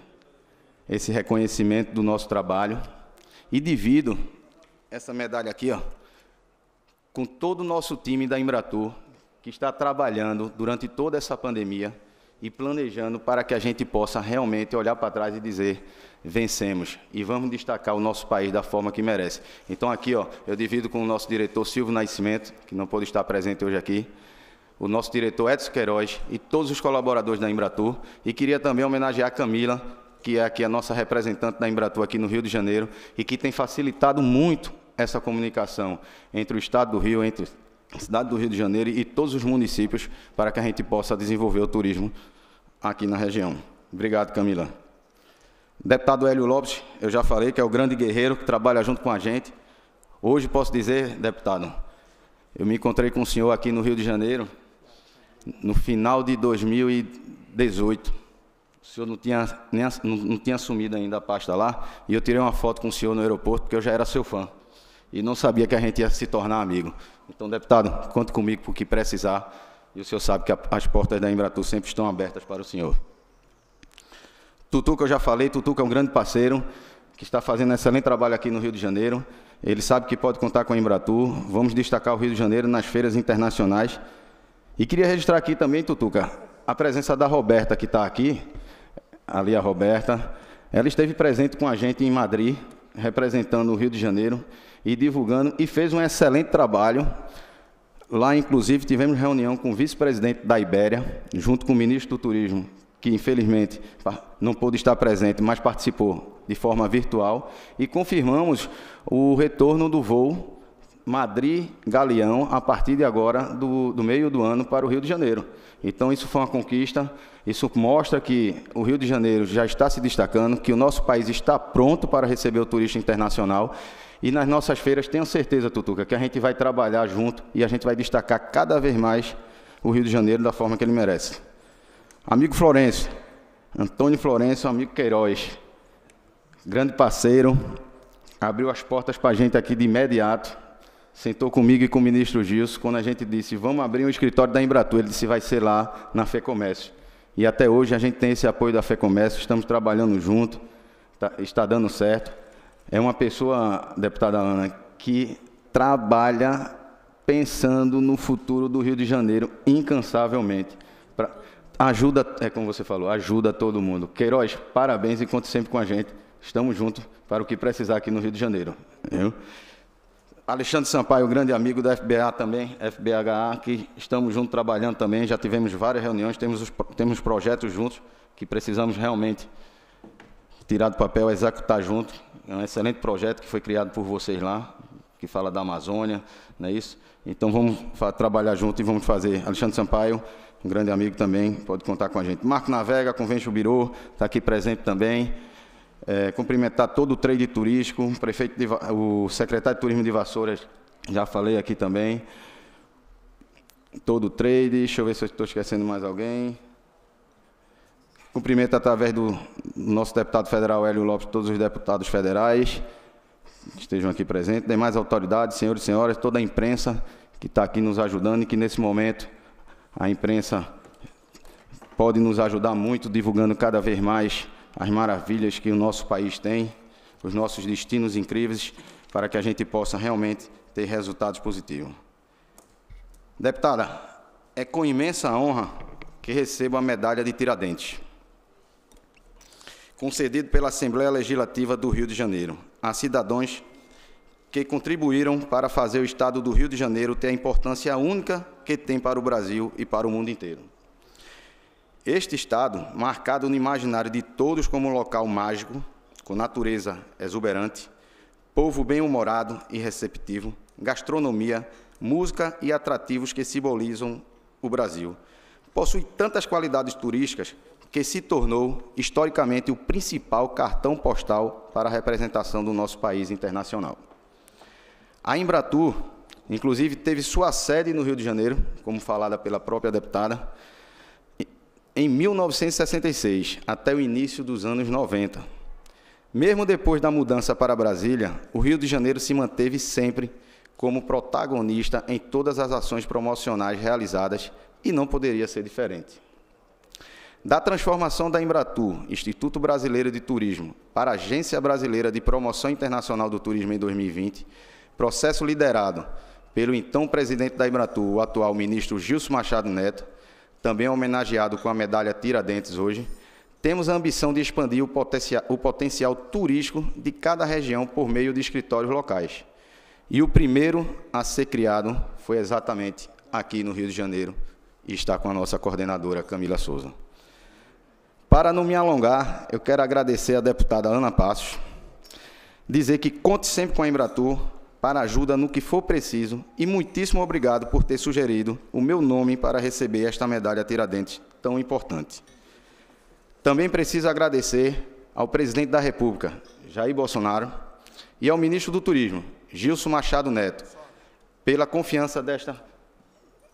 esse reconhecimento do nosso trabalho e divido essa medalha aqui, ó, com todo o nosso time da Embratur, que está trabalhando durante toda essa pandemia e planejando para que a gente possa realmente olhar para trás e dizer vencemos e vamos destacar o nosso país da forma que merece. Então aqui, ó, eu divido com o nosso diretor Silvio Nascimento, que não pôde estar presente hoje aqui, o nosso diretor Edson Queiroz e todos os colaboradores da Embratur, e queria também homenagear a Camila, que é aqui a nossa representante da Embratur aqui no Rio de Janeiro e que tem facilitado muito essa comunicação entre o Estado do Rio, entre a cidade do Rio de Janeiro e todos os municípios para que a gente possa desenvolver o turismo aqui na região. Obrigado, Camila. Deputado Hélio Lopes, eu já falei que é o grande guerreiro que trabalha junto com a gente. Hoje posso dizer, deputado, eu me encontrei com o senhor aqui no Rio de Janeiro no final de 2018. O senhor não tinha, nem, não, não tinha assumido ainda a pasta lá e eu tirei uma foto com o senhor no aeroporto porque eu já era seu fã e não sabia que a gente ia se tornar amigo. Então, deputado, conte comigo por que precisar, e o senhor sabe que a, as portas da Embratur sempre estão abertas para o senhor. Tutuca, eu já falei, Tutuca é um grande parceiro que está fazendo um excelente trabalho aqui no Rio de Janeiro. Ele sabe que pode contar com a Embratur. Vamos destacar o Rio de Janeiro nas feiras internacionais. E queria registrar aqui também, Tutuca, a presença da Roberta, que está aqui, ali a Roberta. Ela esteve presente com a gente em Madrid, representando o Rio de Janeiro e divulgando, e fez um excelente trabalho. Lá, inclusive, tivemos reunião com o vice-presidente da Ibéria, junto com o ministro do Turismo, que infelizmente não pôde estar presente, mas participou de forma virtual, e confirmamos o retorno do voo Madrid-Galeão a partir de agora, do, do, meio do ano, para o Rio de Janeiro. Então, isso foi uma conquista, isso mostra que o Rio de Janeiro já está se destacando, que o nosso país está pronto para receber o turista internacional e nas nossas feiras, tenho certeza, Tutuca, que a gente vai trabalhar junto e a gente vai destacar cada vez mais o Rio de Janeiro da forma que ele merece. Amigo Florencio, Antônio Florencio, amigo Queiroz, grande parceiro, abriu as portas para a gente aqui de imediato, sentou comigo e com o ministro Gilson, quando a gente disse, vamos abrir um escritório da Embratur, ele disse, vai ser lá na Fê Comércio. E até hoje a gente tem esse apoio da Fê Comércio, estamos trabalhando junto, tá, está dando certo é uma pessoa, deputada Ana, que trabalha pensando no futuro do Rio de Janeiro incansavelmente. Pra, ajuda, é como você falou, ajuda todo mundo. Queiroz, parabéns e conte sempre com a gente. Estamos juntos para o que precisar aqui no Rio de Janeiro. Viu? Alexandre Sampaio, grande amigo da FBA também, FBHA, que estamos juntos trabalhando também, já tivemos várias reuniões, temos, os, temos projetos juntos que precisamos realmente tirar do papel, executar juntos. É um excelente projeto que foi criado por vocês lá, que fala da Amazônia, não é isso? Então vamos trabalhar junto e vamos fazer. Alexandre Sampaio, um grande amigo também, pode contar com a gente. Marco Navega, Convention Birô, está aqui presente também. É, cumprimentar todo o trade turístico, o, prefeito de, o secretário de Turismo de Vassouras, já falei aqui também. Todo o trade, deixa eu ver se estou esquecendo mais alguém. Cumprimento através do nosso deputado federal Hélio Lopes, todos os deputados federais que estejam aqui presentes, demais autoridades, senhores e senhoras, toda a imprensa que está aqui nos ajudando e que nesse momento a imprensa pode nos ajudar muito, divulgando cada vez mais as maravilhas que o nosso país tem, os nossos destinos incríveis, para que a gente possa realmente ter resultados positivos. Deputada, é com imensa honra que recebo a medalha de Tiradentes concedido pela Assembleia Legislativa do Rio de Janeiro a cidadãos que contribuíram para fazer o Estado do Rio de Janeiro ter a importância única que tem para o Brasil e para o mundo inteiro. Este Estado, marcado no imaginário de todos como um local mágico, com natureza exuberante, povo bem-humorado e receptivo, gastronomia, música e atrativos que simbolizam o Brasil, possui tantas qualidades turísticas que se tornou historicamente o principal cartão postal para a representação do nosso país internacional. A Embratur, inclusive, teve sua sede no Rio de Janeiro, como falada pela própria deputada, em 1966, até o início dos anos 90. Mesmo depois da mudança para Brasília, o Rio de Janeiro se manteve sempre como protagonista em todas as ações promocionais realizadas e não poderia ser diferente da transformação da Embratur, Instituto Brasileiro de Turismo, para Agência Brasileira de Promoção Internacional do Turismo em 2020, processo liderado pelo então presidente da Embratur, o atual ministro Gilson Machado Neto, também homenageado com a medalha Tiradentes hoje, temos a ambição de expandir o, potencial, o potencial turístico de cada região por meio de escritórios locais. E o primeiro a ser criado foi exatamente aqui no Rio de Janeiro e está com a nossa coordenadora Camila Souza. Para não me alongar, eu quero agradecer à deputada Ana Passos, dizer que conte sempre com a Embratur para ajuda no que for preciso e muitíssimo obrigado por ter sugerido o meu nome para receber esta medalha Tiradentes tão importante. Também preciso agradecer ao presidente da República, Jair Bolsonaro, e ao ministro do Turismo, Gilson Machado Neto, pela confiança desta,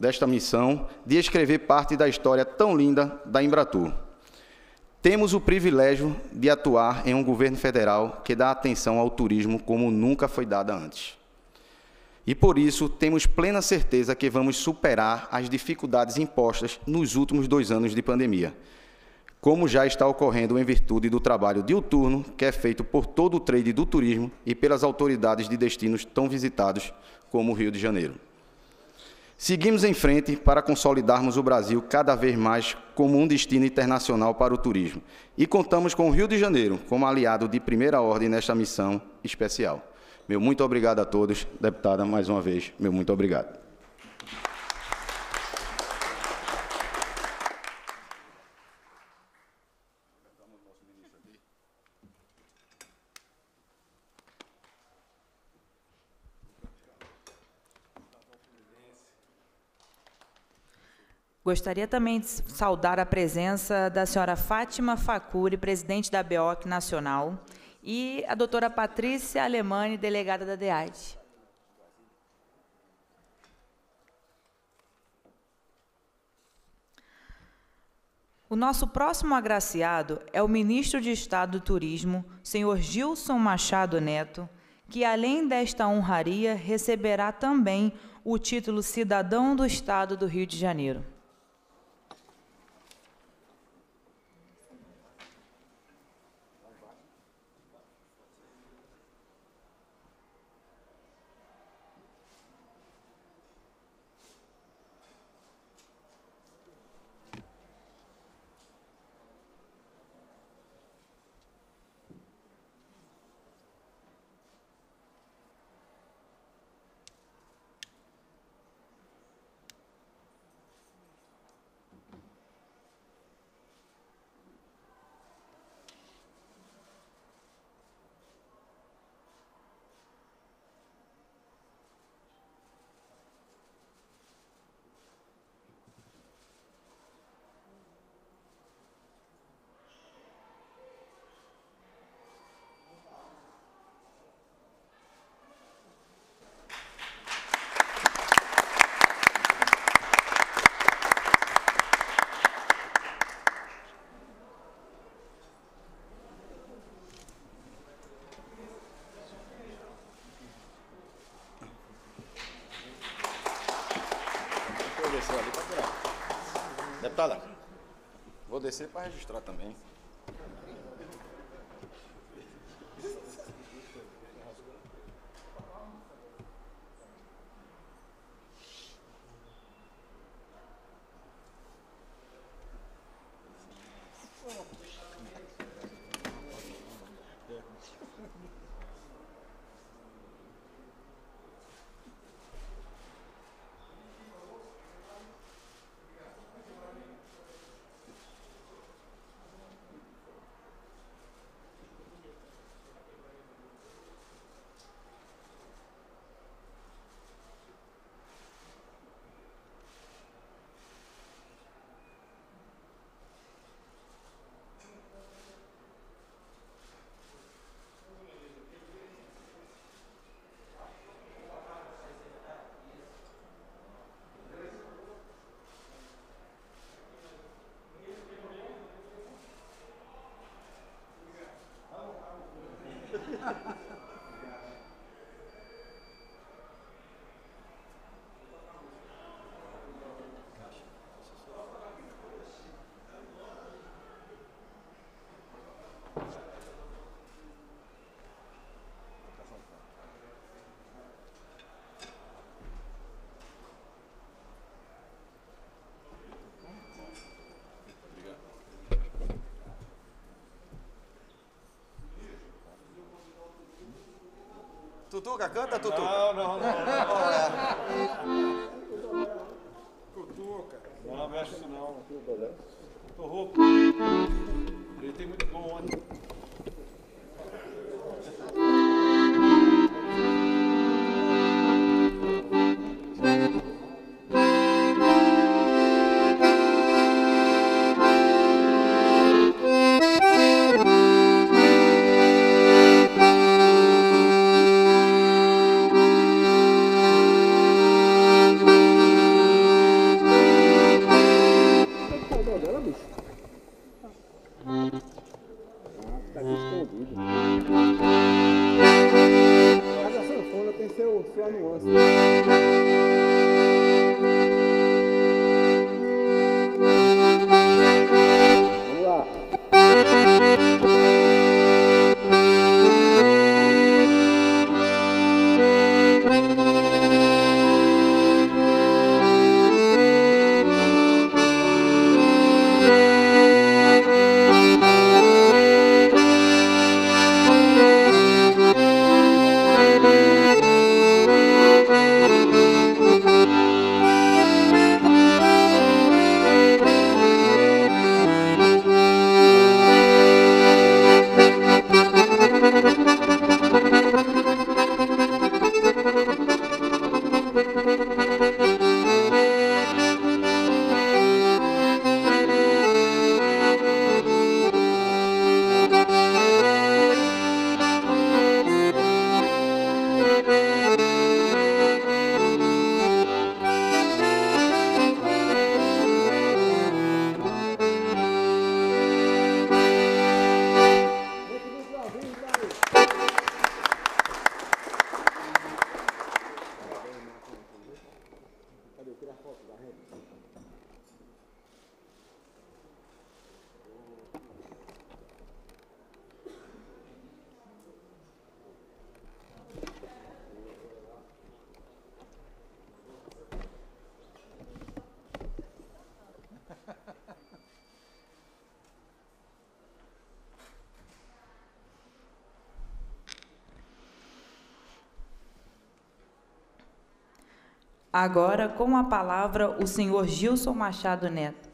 desta missão de escrever parte da história tão linda da Embratur. Temos o privilégio de atuar em um governo federal que dá atenção ao turismo como nunca foi dada antes. E por isso, temos plena certeza que vamos superar as dificuldades impostas nos últimos dois anos de pandemia, como já está ocorrendo em virtude do trabalho diuturno que é feito por todo o trade do turismo e pelas autoridades de destinos tão visitados como o Rio de Janeiro. Seguimos em frente para consolidarmos o Brasil cada vez mais como um destino internacional para o turismo e contamos com o Rio de Janeiro como aliado de primeira ordem nesta missão especial. Meu muito obrigado a todos. Deputada, mais uma vez, meu muito obrigado. Gostaria também de saudar a presença da senhora Fátima Facuri, presidente da BEOC Nacional, e a doutora Patrícia Alemani, delegada da DEAD. O nosso próximo agraciado é o ministro de Estado do Turismo, senhor Gilson Machado Neto, que além desta honraria receberá também o título Cidadão do Estado do Rio de Janeiro. detalhe. Tá Vou descer para registrar também. Tutuca, canta, Tutuca. Não, não, não. não. Tutuca. Não, mexe isso não. Né? Tô rouco. Ele tem muito bom ônibus. Agora, com a palavra, o senhor Gilson Machado Neto.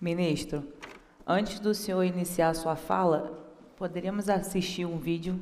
Ministro, antes do senhor iniciar sua fala, poderíamos assistir um vídeo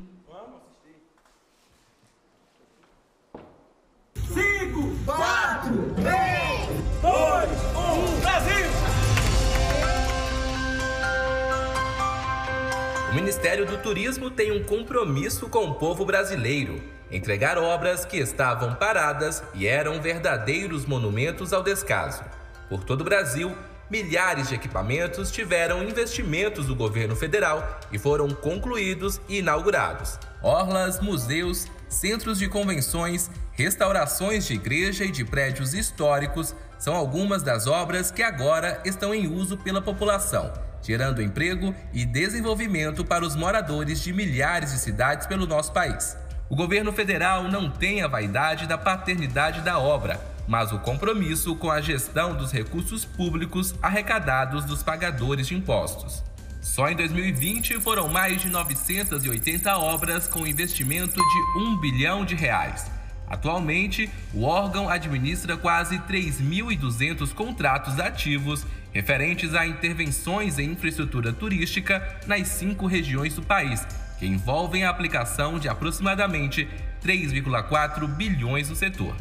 turismo tem um compromisso com o povo brasileiro. Entregar obras que estavam paradas e eram verdadeiros monumentos ao descaso. Por todo o Brasil, milhares de equipamentos tiveram investimentos do governo federal e foram concluídos e inaugurados. Orlas, museus, centros de convenções, restaurações de igreja e de prédios históricos são algumas das obras que agora estão em uso pela população gerando emprego e desenvolvimento para os moradores de milhares de cidades pelo nosso país. O governo federal não tem a vaidade da paternidade da obra, mas o compromisso com a gestão dos recursos públicos arrecadados dos pagadores de impostos. Só em 2020 foram mais de 980 obras com investimento de 1 bilhão de reais Atualmente, o órgão administra quase 3.200 contratos ativos referentes a intervenções em infraestrutura turística nas cinco regiões do país, que envolvem a aplicação de aproximadamente 3,4 bilhões no setor.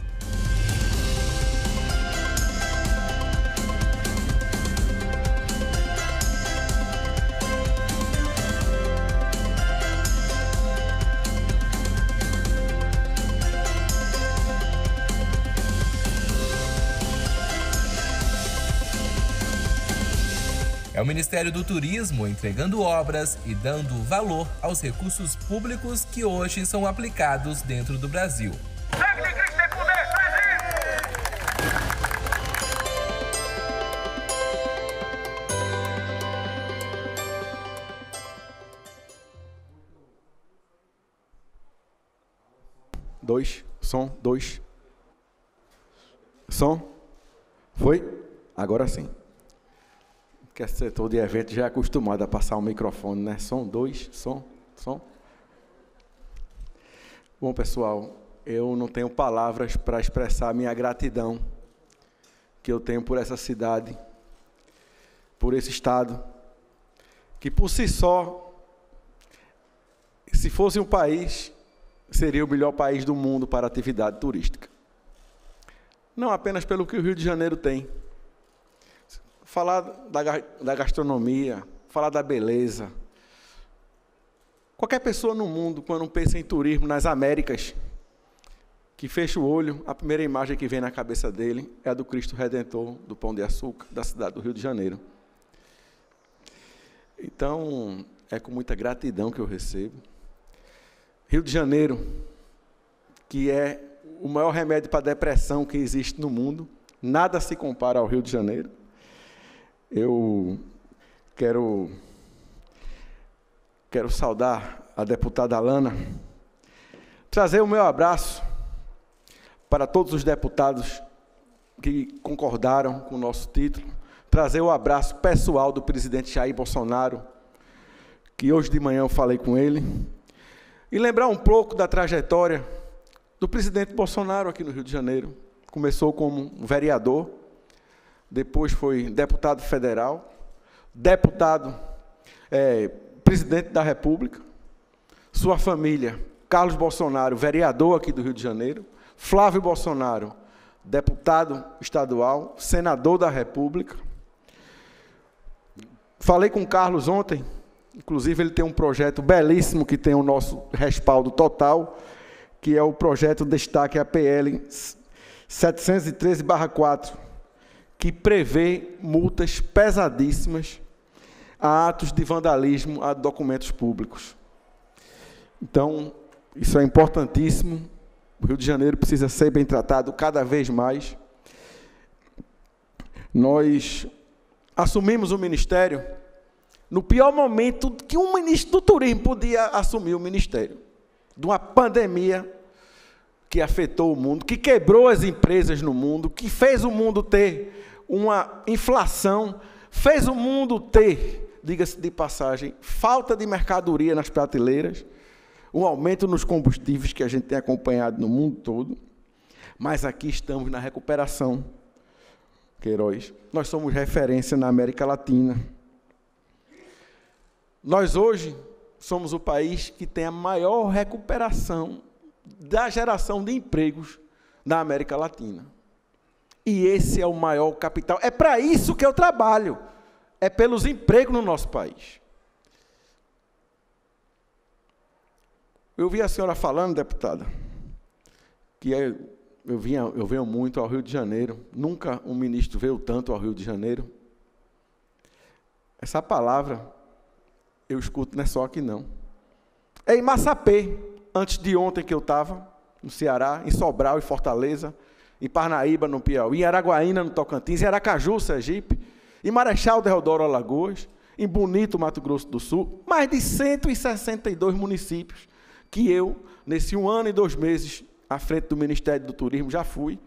É o Ministério do Turismo entregando obras e dando valor aos recursos públicos que hoje são aplicados dentro do Brasil. Dois, som, dois. Som. Foi? Agora sim que esse setor de evento já é acostumado a passar o microfone, né? Som, dois, som, som. Bom, pessoal, eu não tenho palavras para expressar a minha gratidão que eu tenho por essa cidade, por esse estado, que por si só, se fosse um país, seria o melhor país do mundo para atividade turística. Não apenas pelo que o Rio de Janeiro tem, falar da, da gastronomia, falar da beleza. Qualquer pessoa no mundo, quando pensa em turismo nas Américas, que fecha o olho, a primeira imagem que vem na cabeça dele é a do Cristo Redentor, do Pão de Açúcar, da cidade do Rio de Janeiro. Então, é com muita gratidão que eu recebo. Rio de Janeiro, que é o maior remédio para a depressão que existe no mundo, nada se compara ao Rio de Janeiro. Eu quero, quero saudar a deputada Alana, trazer o meu abraço para todos os deputados que concordaram com o nosso título, trazer o abraço pessoal do presidente Jair Bolsonaro, que hoje de manhã eu falei com ele, e lembrar um pouco da trajetória do presidente Bolsonaro aqui no Rio de Janeiro. Começou como vereador, depois foi deputado federal, deputado, é, presidente da República, sua família, Carlos Bolsonaro, vereador aqui do Rio de Janeiro, Flávio Bolsonaro, deputado estadual, senador da República. Falei com o Carlos ontem, inclusive ele tem um projeto belíssimo que tem o nosso respaldo total, que é o projeto Destaque APL 713-4 que prevê multas pesadíssimas a atos de vandalismo a documentos públicos. Então, isso é importantíssimo. O Rio de Janeiro precisa ser bem tratado cada vez mais. Nós assumimos o ministério no pior momento que um ministro do turismo podia assumir o ministério de uma pandemia que afetou o mundo, que quebrou as empresas no mundo, que fez o mundo ter uma inflação, fez o mundo ter, diga-se de passagem, falta de mercadoria nas prateleiras, o um aumento nos combustíveis que a gente tem acompanhado no mundo todo, mas aqui estamos na recuperação. Queiroz, nós somos referência na América Latina. Nós hoje somos o país que tem a maior recuperação da geração de empregos na América Latina. E esse é o maior capital. É para isso que eu trabalho. É pelos empregos no nosso país. Eu vi a senhora falando, deputada, que é, eu, vinha, eu venho muito ao Rio de Janeiro. Nunca um ministro veio tanto ao Rio de Janeiro. Essa palavra eu escuto não é só aqui, não. É em Massapê, antes de ontem que eu estava, no Ceará, em Sobral e Fortaleza em Parnaíba, no Piauí, em Araguaína, no Tocantins, em Aracaju, Sergipe, em Marechal Deodoro, Alagoas, em Bonito, Mato Grosso do Sul, mais de 162 municípios que eu, nesse um ano e dois meses à frente do Ministério do Turismo, já fui,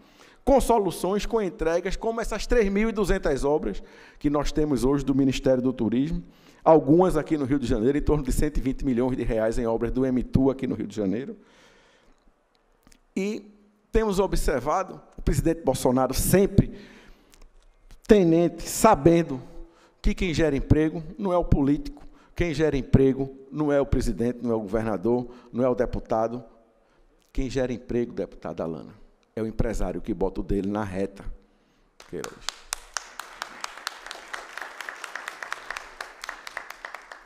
com soluções, com entregas, como essas 3.200 obras que nós temos hoje do Ministério do Turismo, algumas aqui no Rio de Janeiro, em torno de 120 milhões de reais em obras do MTU aqui no Rio de Janeiro. E temos observado o presidente Bolsonaro sempre tenente, sabendo que quem gera emprego não é o político, quem gera emprego não é o presidente, não é o governador, não é o deputado. Quem gera emprego, deputada Alana, é o empresário que bota o dele na reta. Queiroz.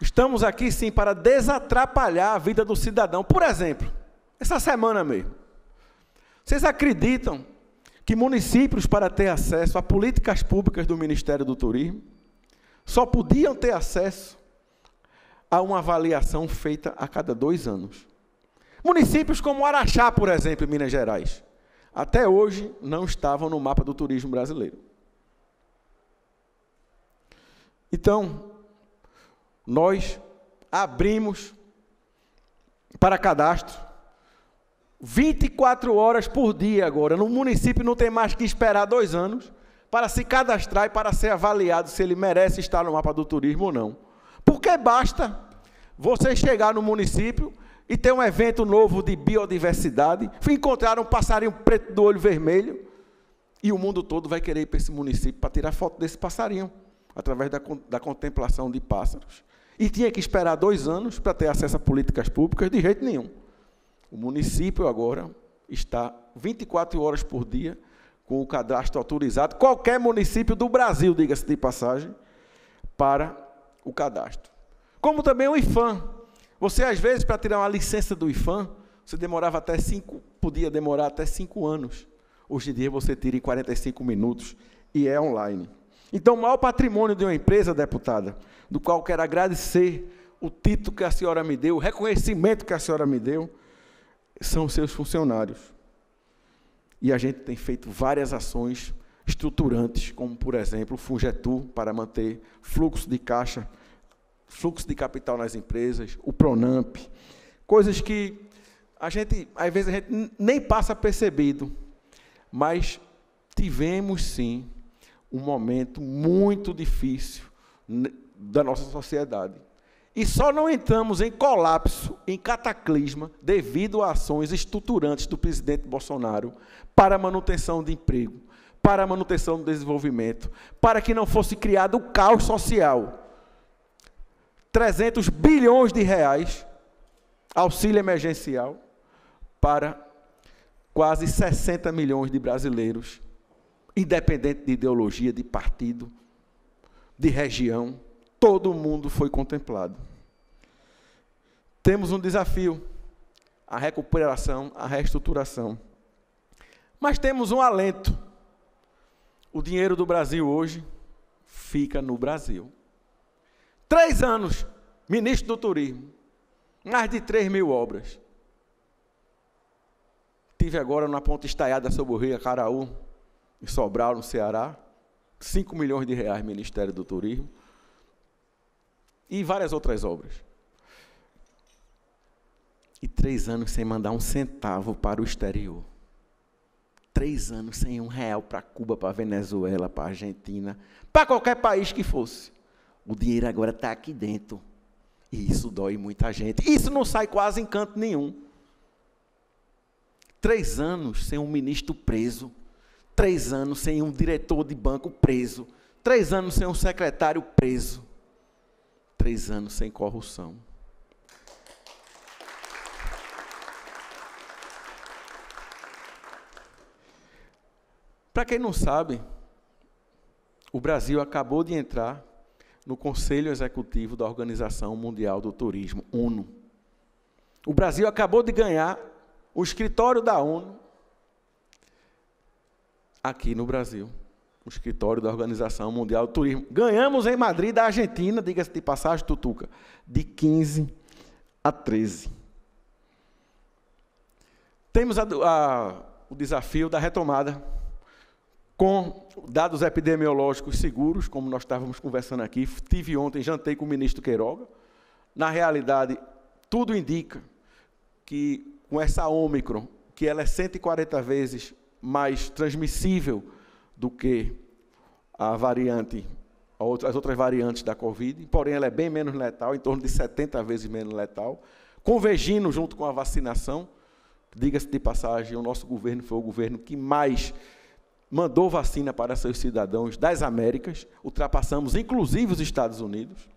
Estamos aqui sim para desatrapalhar a vida do cidadão. Por exemplo, essa semana mesmo, vocês acreditam que municípios, para ter acesso a políticas públicas do Ministério do Turismo, só podiam ter acesso a uma avaliação feita a cada dois anos? Municípios como Araxá, por exemplo, em Minas Gerais, até hoje não estavam no mapa do turismo brasileiro. Então, nós abrimos para cadastro 24 horas por dia agora. No município não tem mais que esperar dois anos para se cadastrar e para ser avaliado se ele merece estar no mapa do turismo ou não. Porque basta você chegar no município e ter um evento novo de biodiversidade, encontrar um passarinho preto do olho vermelho, e o mundo todo vai querer ir para esse município para tirar foto desse passarinho, através da, da contemplação de pássaros. E tinha que esperar dois anos para ter acesso a políticas públicas, de jeito nenhum. O município agora está 24 horas por dia com o cadastro autorizado, qualquer município do Brasil, diga-se de passagem, para o cadastro. Como também o IFAM. Você, às vezes, para tirar uma licença do IFAM, você demorava até cinco, podia demorar até cinco anos. Hoje em dia você tira em 45 minutos e é online. Então, o maior patrimônio de uma empresa, deputada, do qual quero agradecer o título que a senhora me deu, o reconhecimento que a senhora me deu, são seus funcionários. E a gente tem feito várias ações estruturantes, como, por exemplo, o Fungetur, para manter fluxo de caixa, fluxo de capital nas empresas, o Pronamp, coisas que a gente, às vezes, a gente nem passa percebido, mas tivemos, sim, um momento muito difícil da nossa sociedade e só não entramos em colapso, em cataclisma, devido a ações estruturantes do presidente Bolsonaro para a manutenção de emprego, para a manutenção do desenvolvimento, para que não fosse criado o caos social. 300 bilhões de reais, auxílio emergencial, para quase 60 milhões de brasileiros, independente de ideologia, de partido, de região todo mundo foi contemplado. Temos um desafio: a recuperação, a reestruturação. Mas temos um alento. O dinheiro do Brasil hoje fica no Brasil. Três anos, ministro do Turismo, mais de 3 mil obras. Tive agora na ponta estaiada sobre o Rio Caraú, em Sobral, no Ceará, 5 milhões de reais, Ministério do Turismo. E várias outras obras. E três anos sem mandar um centavo para o exterior. Três anos sem um real para Cuba, para Venezuela, para Argentina, para qualquer país que fosse. O dinheiro agora está aqui dentro. E isso dói muita gente. Isso não sai quase em canto nenhum. Três anos sem um ministro preso. Três anos sem um diretor de banco preso. Três anos sem um secretário preso três anos sem corrupção. Para quem não sabe, o Brasil acabou de entrar no Conselho Executivo da Organização Mundial do Turismo, ONU. O Brasil acabou de ganhar o escritório da ONU aqui no Brasil o escritório da Organização Mundial do Turismo. Ganhamos em Madrid da Argentina, diga-se de passagem, Tutuca, de 15 a 13. Temos a, a, o desafio da retomada com dados epidemiológicos seguros, como nós estávamos conversando aqui. Tive ontem, jantei com o ministro Queiroga. Na realidade, tudo indica que com essa Ômicron, que ela é 140 vezes mais transmissível do que a variante, as outras variantes da Covid, porém ela é bem menos letal, em torno de 70 vezes menos letal, convergindo junto com a vacinação. Diga-se de passagem, o nosso governo foi o governo que mais mandou vacina para seus cidadãos das Américas, ultrapassamos inclusive os Estados Unidos.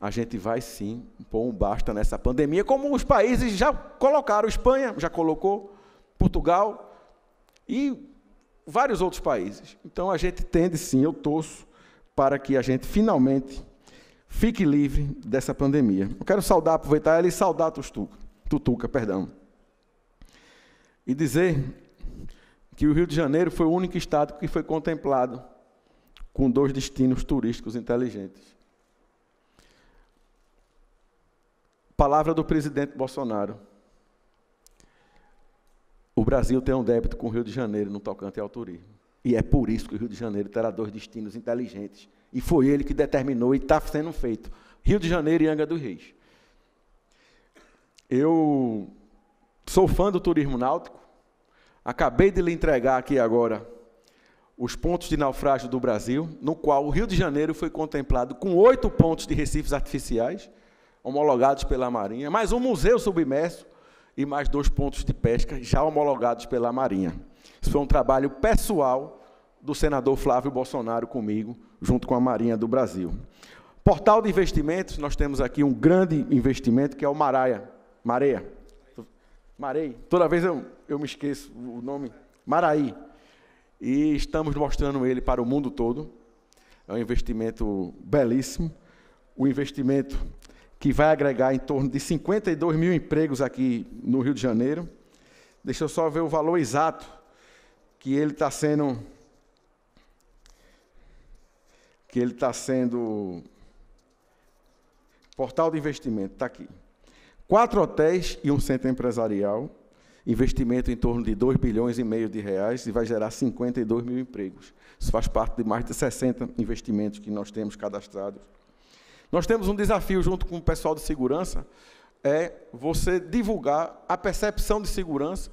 A gente vai sim pôr um basta nessa pandemia, como os países já colocaram, Espanha já colocou, Portugal, e vários outros países. Então a gente tende sim, eu torço para que a gente finalmente fique livre dessa pandemia. Eu quero saudar, aproveitar ela e saudar Tutuca, Tutuca, perdão. E dizer que o Rio de Janeiro foi o único estado que foi contemplado com dois destinos turísticos inteligentes. Palavra do presidente Bolsonaro. O Brasil tem um débito com o Rio de Janeiro no tocante ao turismo. E é por isso que o Rio de Janeiro terá dois destinos inteligentes. E foi ele que determinou e está sendo feito. Rio de Janeiro e Anga dos Reis. Eu sou fã do turismo náutico. Acabei de lhe entregar aqui agora os pontos de naufrágio do Brasil, no qual o Rio de Janeiro foi contemplado com oito pontos de recifes artificiais, homologados pela Marinha, mais um museu submerso, e mais dois pontos de pesca já homologados pela Marinha. Isso foi um trabalho pessoal do senador Flávio Bolsonaro comigo, junto com a Marinha do Brasil. Portal de investimentos, nós temos aqui um grande investimento que é o Maraia. Mareia. Marei. Toda vez eu, eu me esqueço o nome. Maraí. E estamos mostrando ele para o mundo todo. É um investimento belíssimo. O investimento que vai agregar em torno de 52 mil empregos aqui no Rio de Janeiro. Deixa eu só ver o valor exato que ele está sendo que ele está sendo portal de investimento está aqui. Quatro hotéis e um centro empresarial, investimento em torno de 2 bilhões e meio de reais e vai gerar 52 mil empregos. Isso faz parte de mais de 60 investimentos que nós temos cadastrados nós temos um desafio junto com o pessoal de segurança, é você divulgar a percepção de segurança,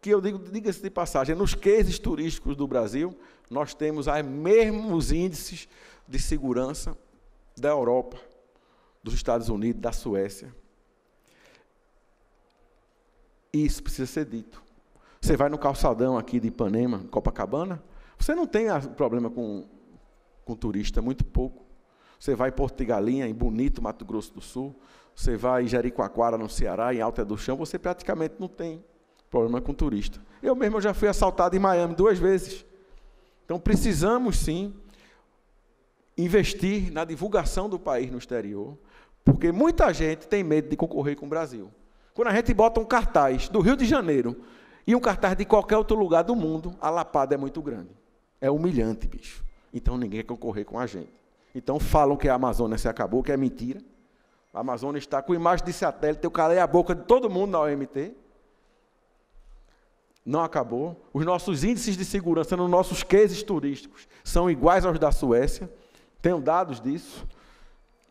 que eu digo, diga-se de passagem, nos cases turísticos do Brasil, nós temos os mesmos índices de segurança da Europa, dos Estados Unidos, da Suécia. Isso precisa ser dito. Você vai no calçadão aqui de Ipanema, Copacabana, você não tem problema com, com turista, muito pouco. Você vai em Porto de Galinha, em Bonito, Mato Grosso do Sul. Você vai em Jericoacoara, no Ceará, em Alta do Chão. Você praticamente não tem problema com turista. Eu mesmo já fui assaltado em Miami duas vezes. Então precisamos sim investir na divulgação do país no exterior, porque muita gente tem medo de concorrer com o Brasil. Quando a gente bota um cartaz do Rio de Janeiro e um cartaz de qualquer outro lugar do mundo, a lapada é muito grande. É humilhante, bicho. Então ninguém quer concorrer com a gente. Então falam que a é Amazônia se acabou, que é mentira. A Amazônia está com imagem de satélite, eu calei a boca de todo mundo na OMT. Não acabou. Os nossos índices de segurança nos nossos cases turísticos são iguais aos da Suécia. Tenho dados disso.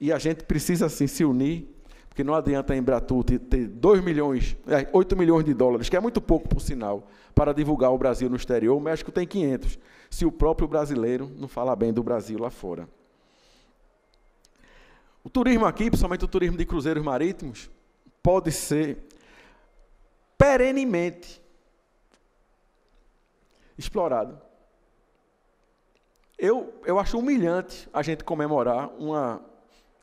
E a gente precisa, assim, se unir, porque não adianta a Embratur ter 2 milhões, 8 é, milhões de dólares, que é muito pouco, por sinal, para divulgar o Brasil no exterior. O México tem 500, se o próprio brasileiro não falar bem do Brasil lá fora. O turismo aqui, principalmente o turismo de cruzeiros marítimos, pode ser perenemente explorado. Eu, eu acho humilhante a gente comemorar uma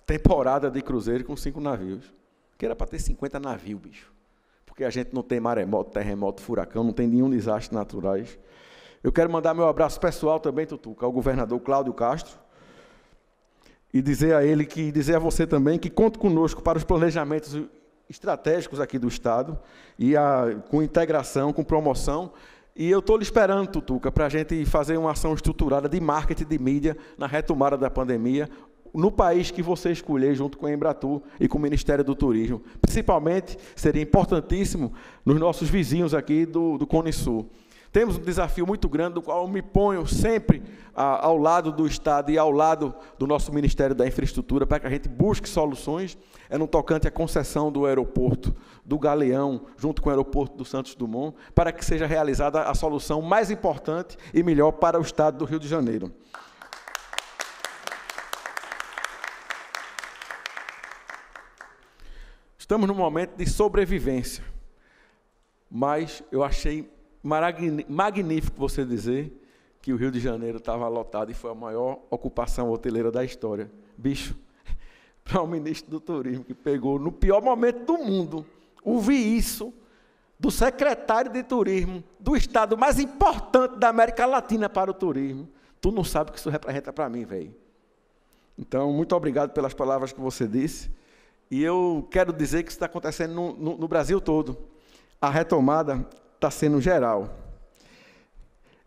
temporada de cruzeiro com cinco navios. Que era para ter 50 navios, bicho. Porque a gente não tem maremoto, terremoto, furacão, não tem nenhum desastre naturais. Eu quero mandar meu abraço pessoal também, Tutuca, ao governador Cláudio Castro, e dizer a ele que dizer a você também que conte conosco para os planejamentos estratégicos aqui do estado e a, com integração, com promoção. E eu estou lhe esperando, Tutuca, para a gente fazer uma ação estruturada de marketing de mídia na retomada da pandemia, no país que você escolher, junto com a Embratur e com o Ministério do Turismo. Principalmente, seria importantíssimo nos nossos vizinhos aqui do, do Cone Sul. Temos um desafio muito grande, do qual eu me ponho sempre ao lado do Estado e ao lado do nosso Ministério da Infraestrutura, para que a gente busque soluções. É no tocante à concessão do aeroporto do Galeão, junto com o aeroporto do Santos Dumont, para que seja realizada a solução mais importante e melhor para o Estado do Rio de Janeiro. Estamos num momento de sobrevivência, mas eu achei magnífico você dizer que o Rio de Janeiro estava lotado e foi a maior ocupação hoteleira da história. Bicho, para o ministro do Turismo que pegou no pior momento do mundo, ouvi isso do secretário de turismo do estado mais importante da América Latina para o turismo. Tu não sabe o que isso representa para mim, velho. Então, muito obrigado pelas palavras que você disse. E eu quero dizer que isso está acontecendo no, no, no Brasil todo. A retomada está sendo geral.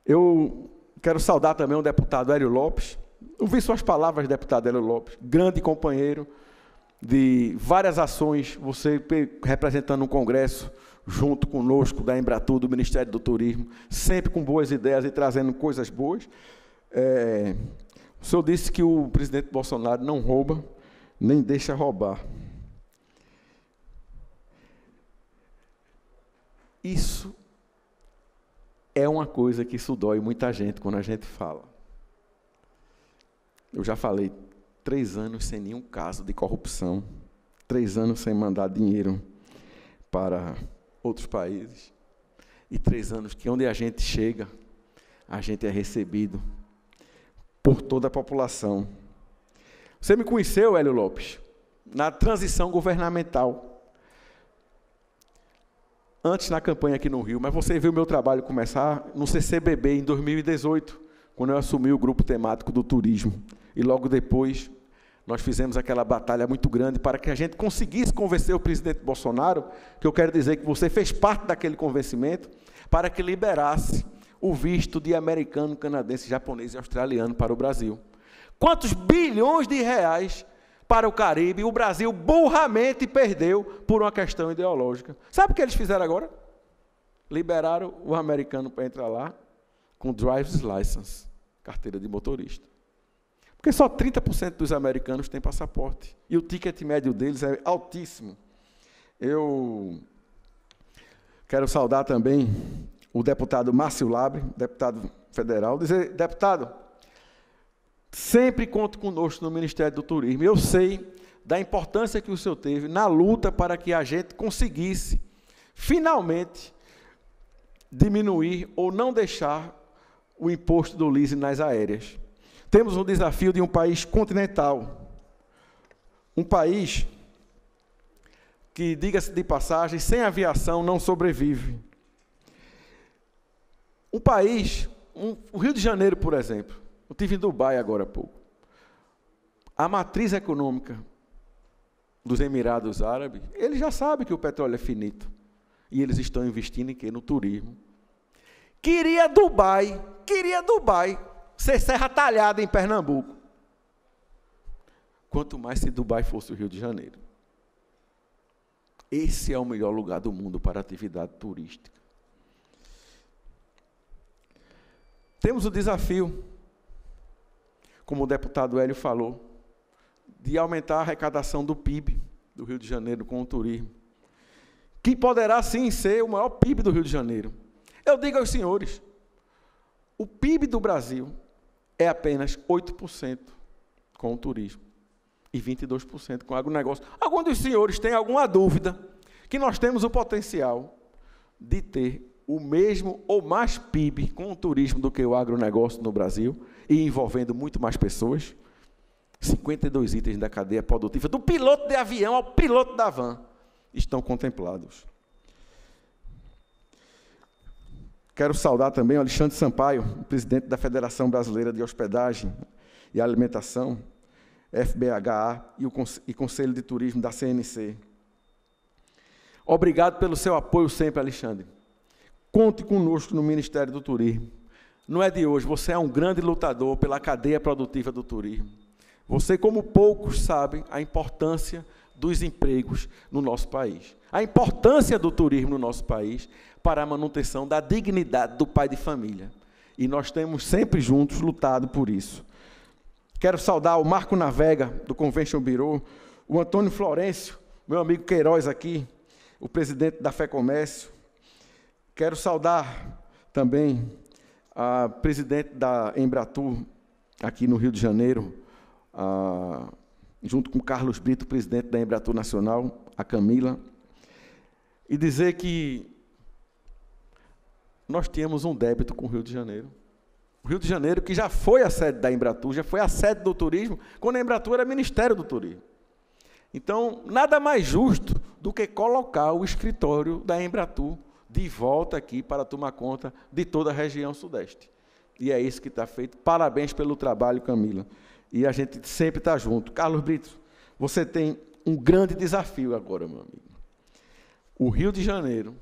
Eu quero saudar também o deputado Hélio Lopes. Ouvi suas palavras, deputado Hélio Lopes, grande companheiro de várias ações, você representando um congresso junto conosco da Embratur, do Ministério do Turismo, sempre com boas ideias e trazendo coisas boas. É, o senhor disse que o presidente Bolsonaro não rouba, nem deixa roubar. Isso é uma coisa que isso dói muita gente quando a gente fala. Eu já falei três anos sem nenhum caso de corrupção, três anos sem mandar dinheiro para outros países, e três anos que onde a gente chega, a gente é recebido por toda a população. Você me conheceu, Hélio Lopes, na transição governamental antes na campanha aqui no Rio, mas você viu meu trabalho começar no CCBB em 2018, quando eu assumi o grupo temático do turismo. E logo depois nós fizemos aquela batalha muito grande para que a gente conseguisse convencer o presidente Bolsonaro, que eu quero dizer que você fez parte daquele convencimento, para que liberasse o visto de americano, canadense, japonês e australiano para o Brasil. Quantos bilhões de reais para o Caribe, o Brasil burramente perdeu por uma questão ideológica. Sabe o que eles fizeram agora? Liberaram o americano para entrar lá com driver's license, carteira de motorista. Porque só 30% dos americanos têm passaporte. E o ticket médio deles é altíssimo. Eu quero saudar também o deputado Márcio Labre, deputado federal, dizer, deputado, Sempre conta conosco no Ministério do Turismo. Eu sei da importância que o senhor teve na luta para que a gente conseguisse, finalmente, diminuir ou não deixar o imposto do leasing nas aéreas. Temos um desafio de um país continental. Um país que, diga-se de passagem, sem aviação não sobrevive. Um país, um, o Rio de Janeiro, por exemplo eu tive em Dubai agora há pouco. A matriz econômica dos Emirados Árabes, eles já sabem que o petróleo é finito. E eles estão investindo em quê? No turismo. Queria Dubai, queria Dubai ser Serra Talhada em Pernambuco. Quanto mais se Dubai fosse o Rio de Janeiro. Esse é o melhor lugar do mundo para atividade turística. Temos o desafio como o deputado Hélio falou, de aumentar a arrecadação do PIB do Rio de Janeiro com o turismo, que poderá sim ser o maior PIB do Rio de Janeiro. Eu digo aos senhores, o PIB do Brasil é apenas 8% com o turismo e 22% com o agronegócio. Alguns dos senhores têm alguma dúvida que nós temos o potencial de ter o mesmo ou mais PIB com o turismo do que o agronegócio no Brasil e envolvendo muito mais pessoas. 52 itens da cadeia produtiva, do piloto de avião ao piloto da van, estão contemplados. Quero saudar também o Alexandre Sampaio, presidente da Federação Brasileira de Hospedagem e Alimentação, FBHA, e o Conselho de Turismo da CNC. Obrigado pelo seu apoio sempre, Alexandre. Conte conosco no Ministério do Turismo. Não é de hoje, você é um grande lutador pela cadeia produtiva do turismo. Você, como poucos, sabe a importância dos empregos no nosso país. A importância do turismo no nosso país para a manutenção da dignidade do pai de família. E nós temos sempre juntos lutado por isso. Quero saudar o Marco Navega, do Convention Bureau, o Antônio Florencio, meu amigo Queiroz aqui, o presidente da Fé Comércio, Quero saudar também a presidente da Embratur, aqui no Rio de Janeiro, a, junto com Carlos Brito, presidente da Embratur Nacional, a Camila, e dizer que nós tínhamos um débito com o Rio de Janeiro. O Rio de Janeiro, que já foi a sede da Embratur, já foi a sede do turismo, quando a Embratur era Ministério do Turismo. Então, nada mais justo do que colocar o escritório da Embratur de volta aqui para tomar conta de toda a região Sudeste. E é isso que está feito. Parabéns pelo trabalho, Camila. E a gente sempre está junto. Carlos Brito, você tem um grande desafio agora, meu amigo. O Rio de Janeiro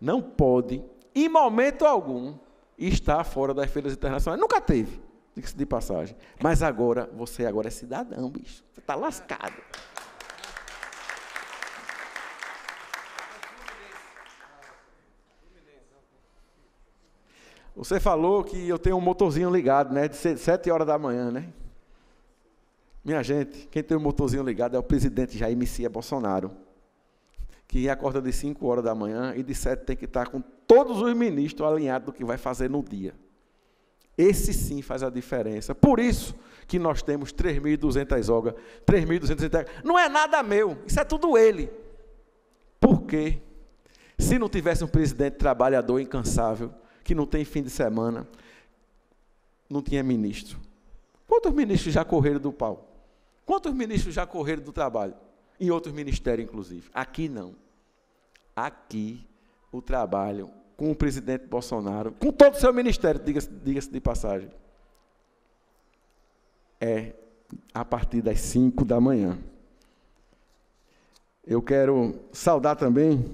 não pode, em momento algum, estar fora das feiras internacionais. Nunca teve, se de passagem. Mas agora, você agora é cidadão, bicho. Você está lascado. Você falou que eu tenho um motorzinho ligado, né? De sete horas da manhã, né? Minha gente, quem tem o um motorzinho ligado é o presidente Jair Messias Bolsonaro, que acorda de 5 horas da manhã e de sete tem que estar com todos os ministros alinhados do que vai fazer no dia. Esse sim faz a diferença. Por isso que nós temos 3.200 obras, 3.200 Não é nada meu, isso é tudo ele. Por quê? Se não tivesse um presidente trabalhador incansável, que não tem fim de semana, não tinha ministro. Quantos ministros já correram do pau? Quantos ministros já correram do trabalho? Em outros ministérios, inclusive. Aqui não. Aqui o trabalho com o presidente Bolsonaro, com todo o seu ministério, diga-se diga de passagem, é a partir das 5 da manhã. Eu quero saudar também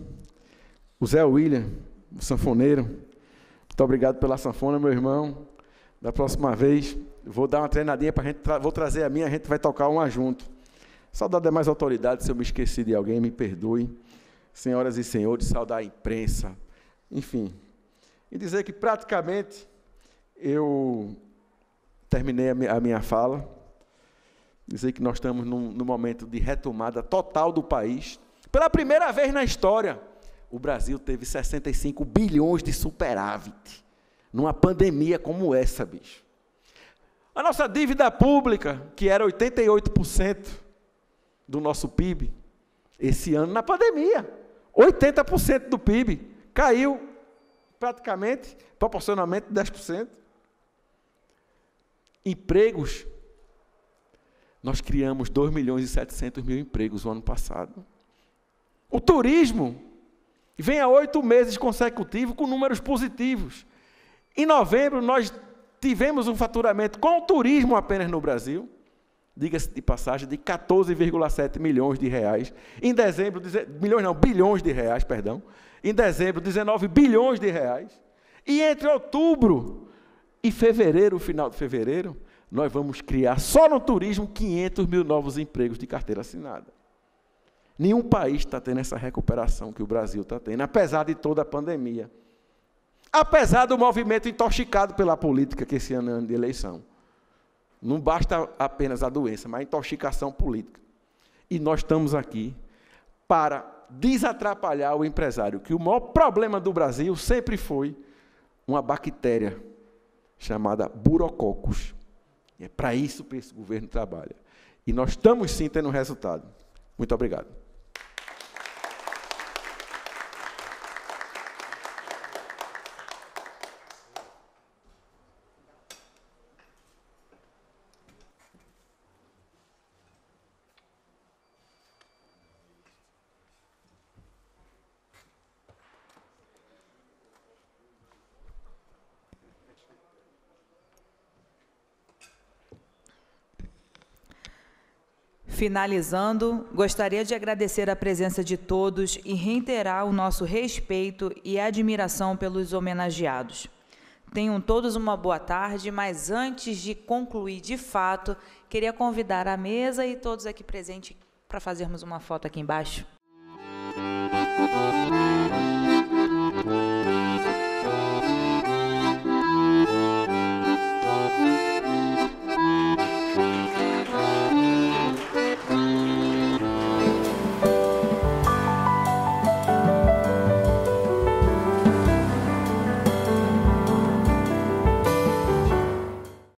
o Zé William, o sanfoneiro, muito obrigado pela sanfona, meu irmão. Da próxima vez, vou dar uma treinadinha para a gente. Tra vou trazer a minha, a gente vai tocar uma junto. Saudar demais é autoridades, se eu me esqueci de alguém, me perdoe. Senhoras e senhores, saudar a imprensa. Enfim. E dizer que praticamente eu terminei a minha, a minha fala. Dizer que nós estamos num, num momento de retomada total do país. Pela primeira vez na história o Brasil teve 65 bilhões de superávit numa pandemia como essa, bicho. A nossa dívida pública, que era 88% do nosso PIB, esse ano na pandemia, 80% do PIB caiu praticamente proporcionalmente 10%. Empregos nós criamos 2 milhões e 700 mil empregos no ano passado. O turismo e vem há oito meses consecutivos com números positivos. Em novembro, nós tivemos um faturamento com o turismo apenas no Brasil, diga-se de passagem, de 14,7 milhões de reais. Em dezembro, milhões não, bilhões de reais, perdão. Em dezembro, 19 bilhões de reais. E entre outubro e fevereiro, final de fevereiro, nós vamos criar só no turismo 500 mil novos empregos de carteira assinada. Nenhum país está tendo essa recuperação que o Brasil está tendo, apesar de toda a pandemia. Apesar do movimento intoxicado pela política que esse ano é ano de eleição. Não basta apenas a doença, mas a intoxicação política. E nós estamos aqui para desatrapalhar o empresário, que o maior problema do Brasil sempre foi uma bactéria chamada burococos. E é para isso que esse governo trabalha. E nós estamos sim tendo resultado. Muito obrigado. Finalizando, gostaria de agradecer a presença de todos e reiterar o nosso respeito e admiração pelos homenageados. Tenham todos uma boa tarde, mas antes de concluir de fato, queria convidar a mesa e todos aqui presentes para fazermos uma foto aqui embaixo.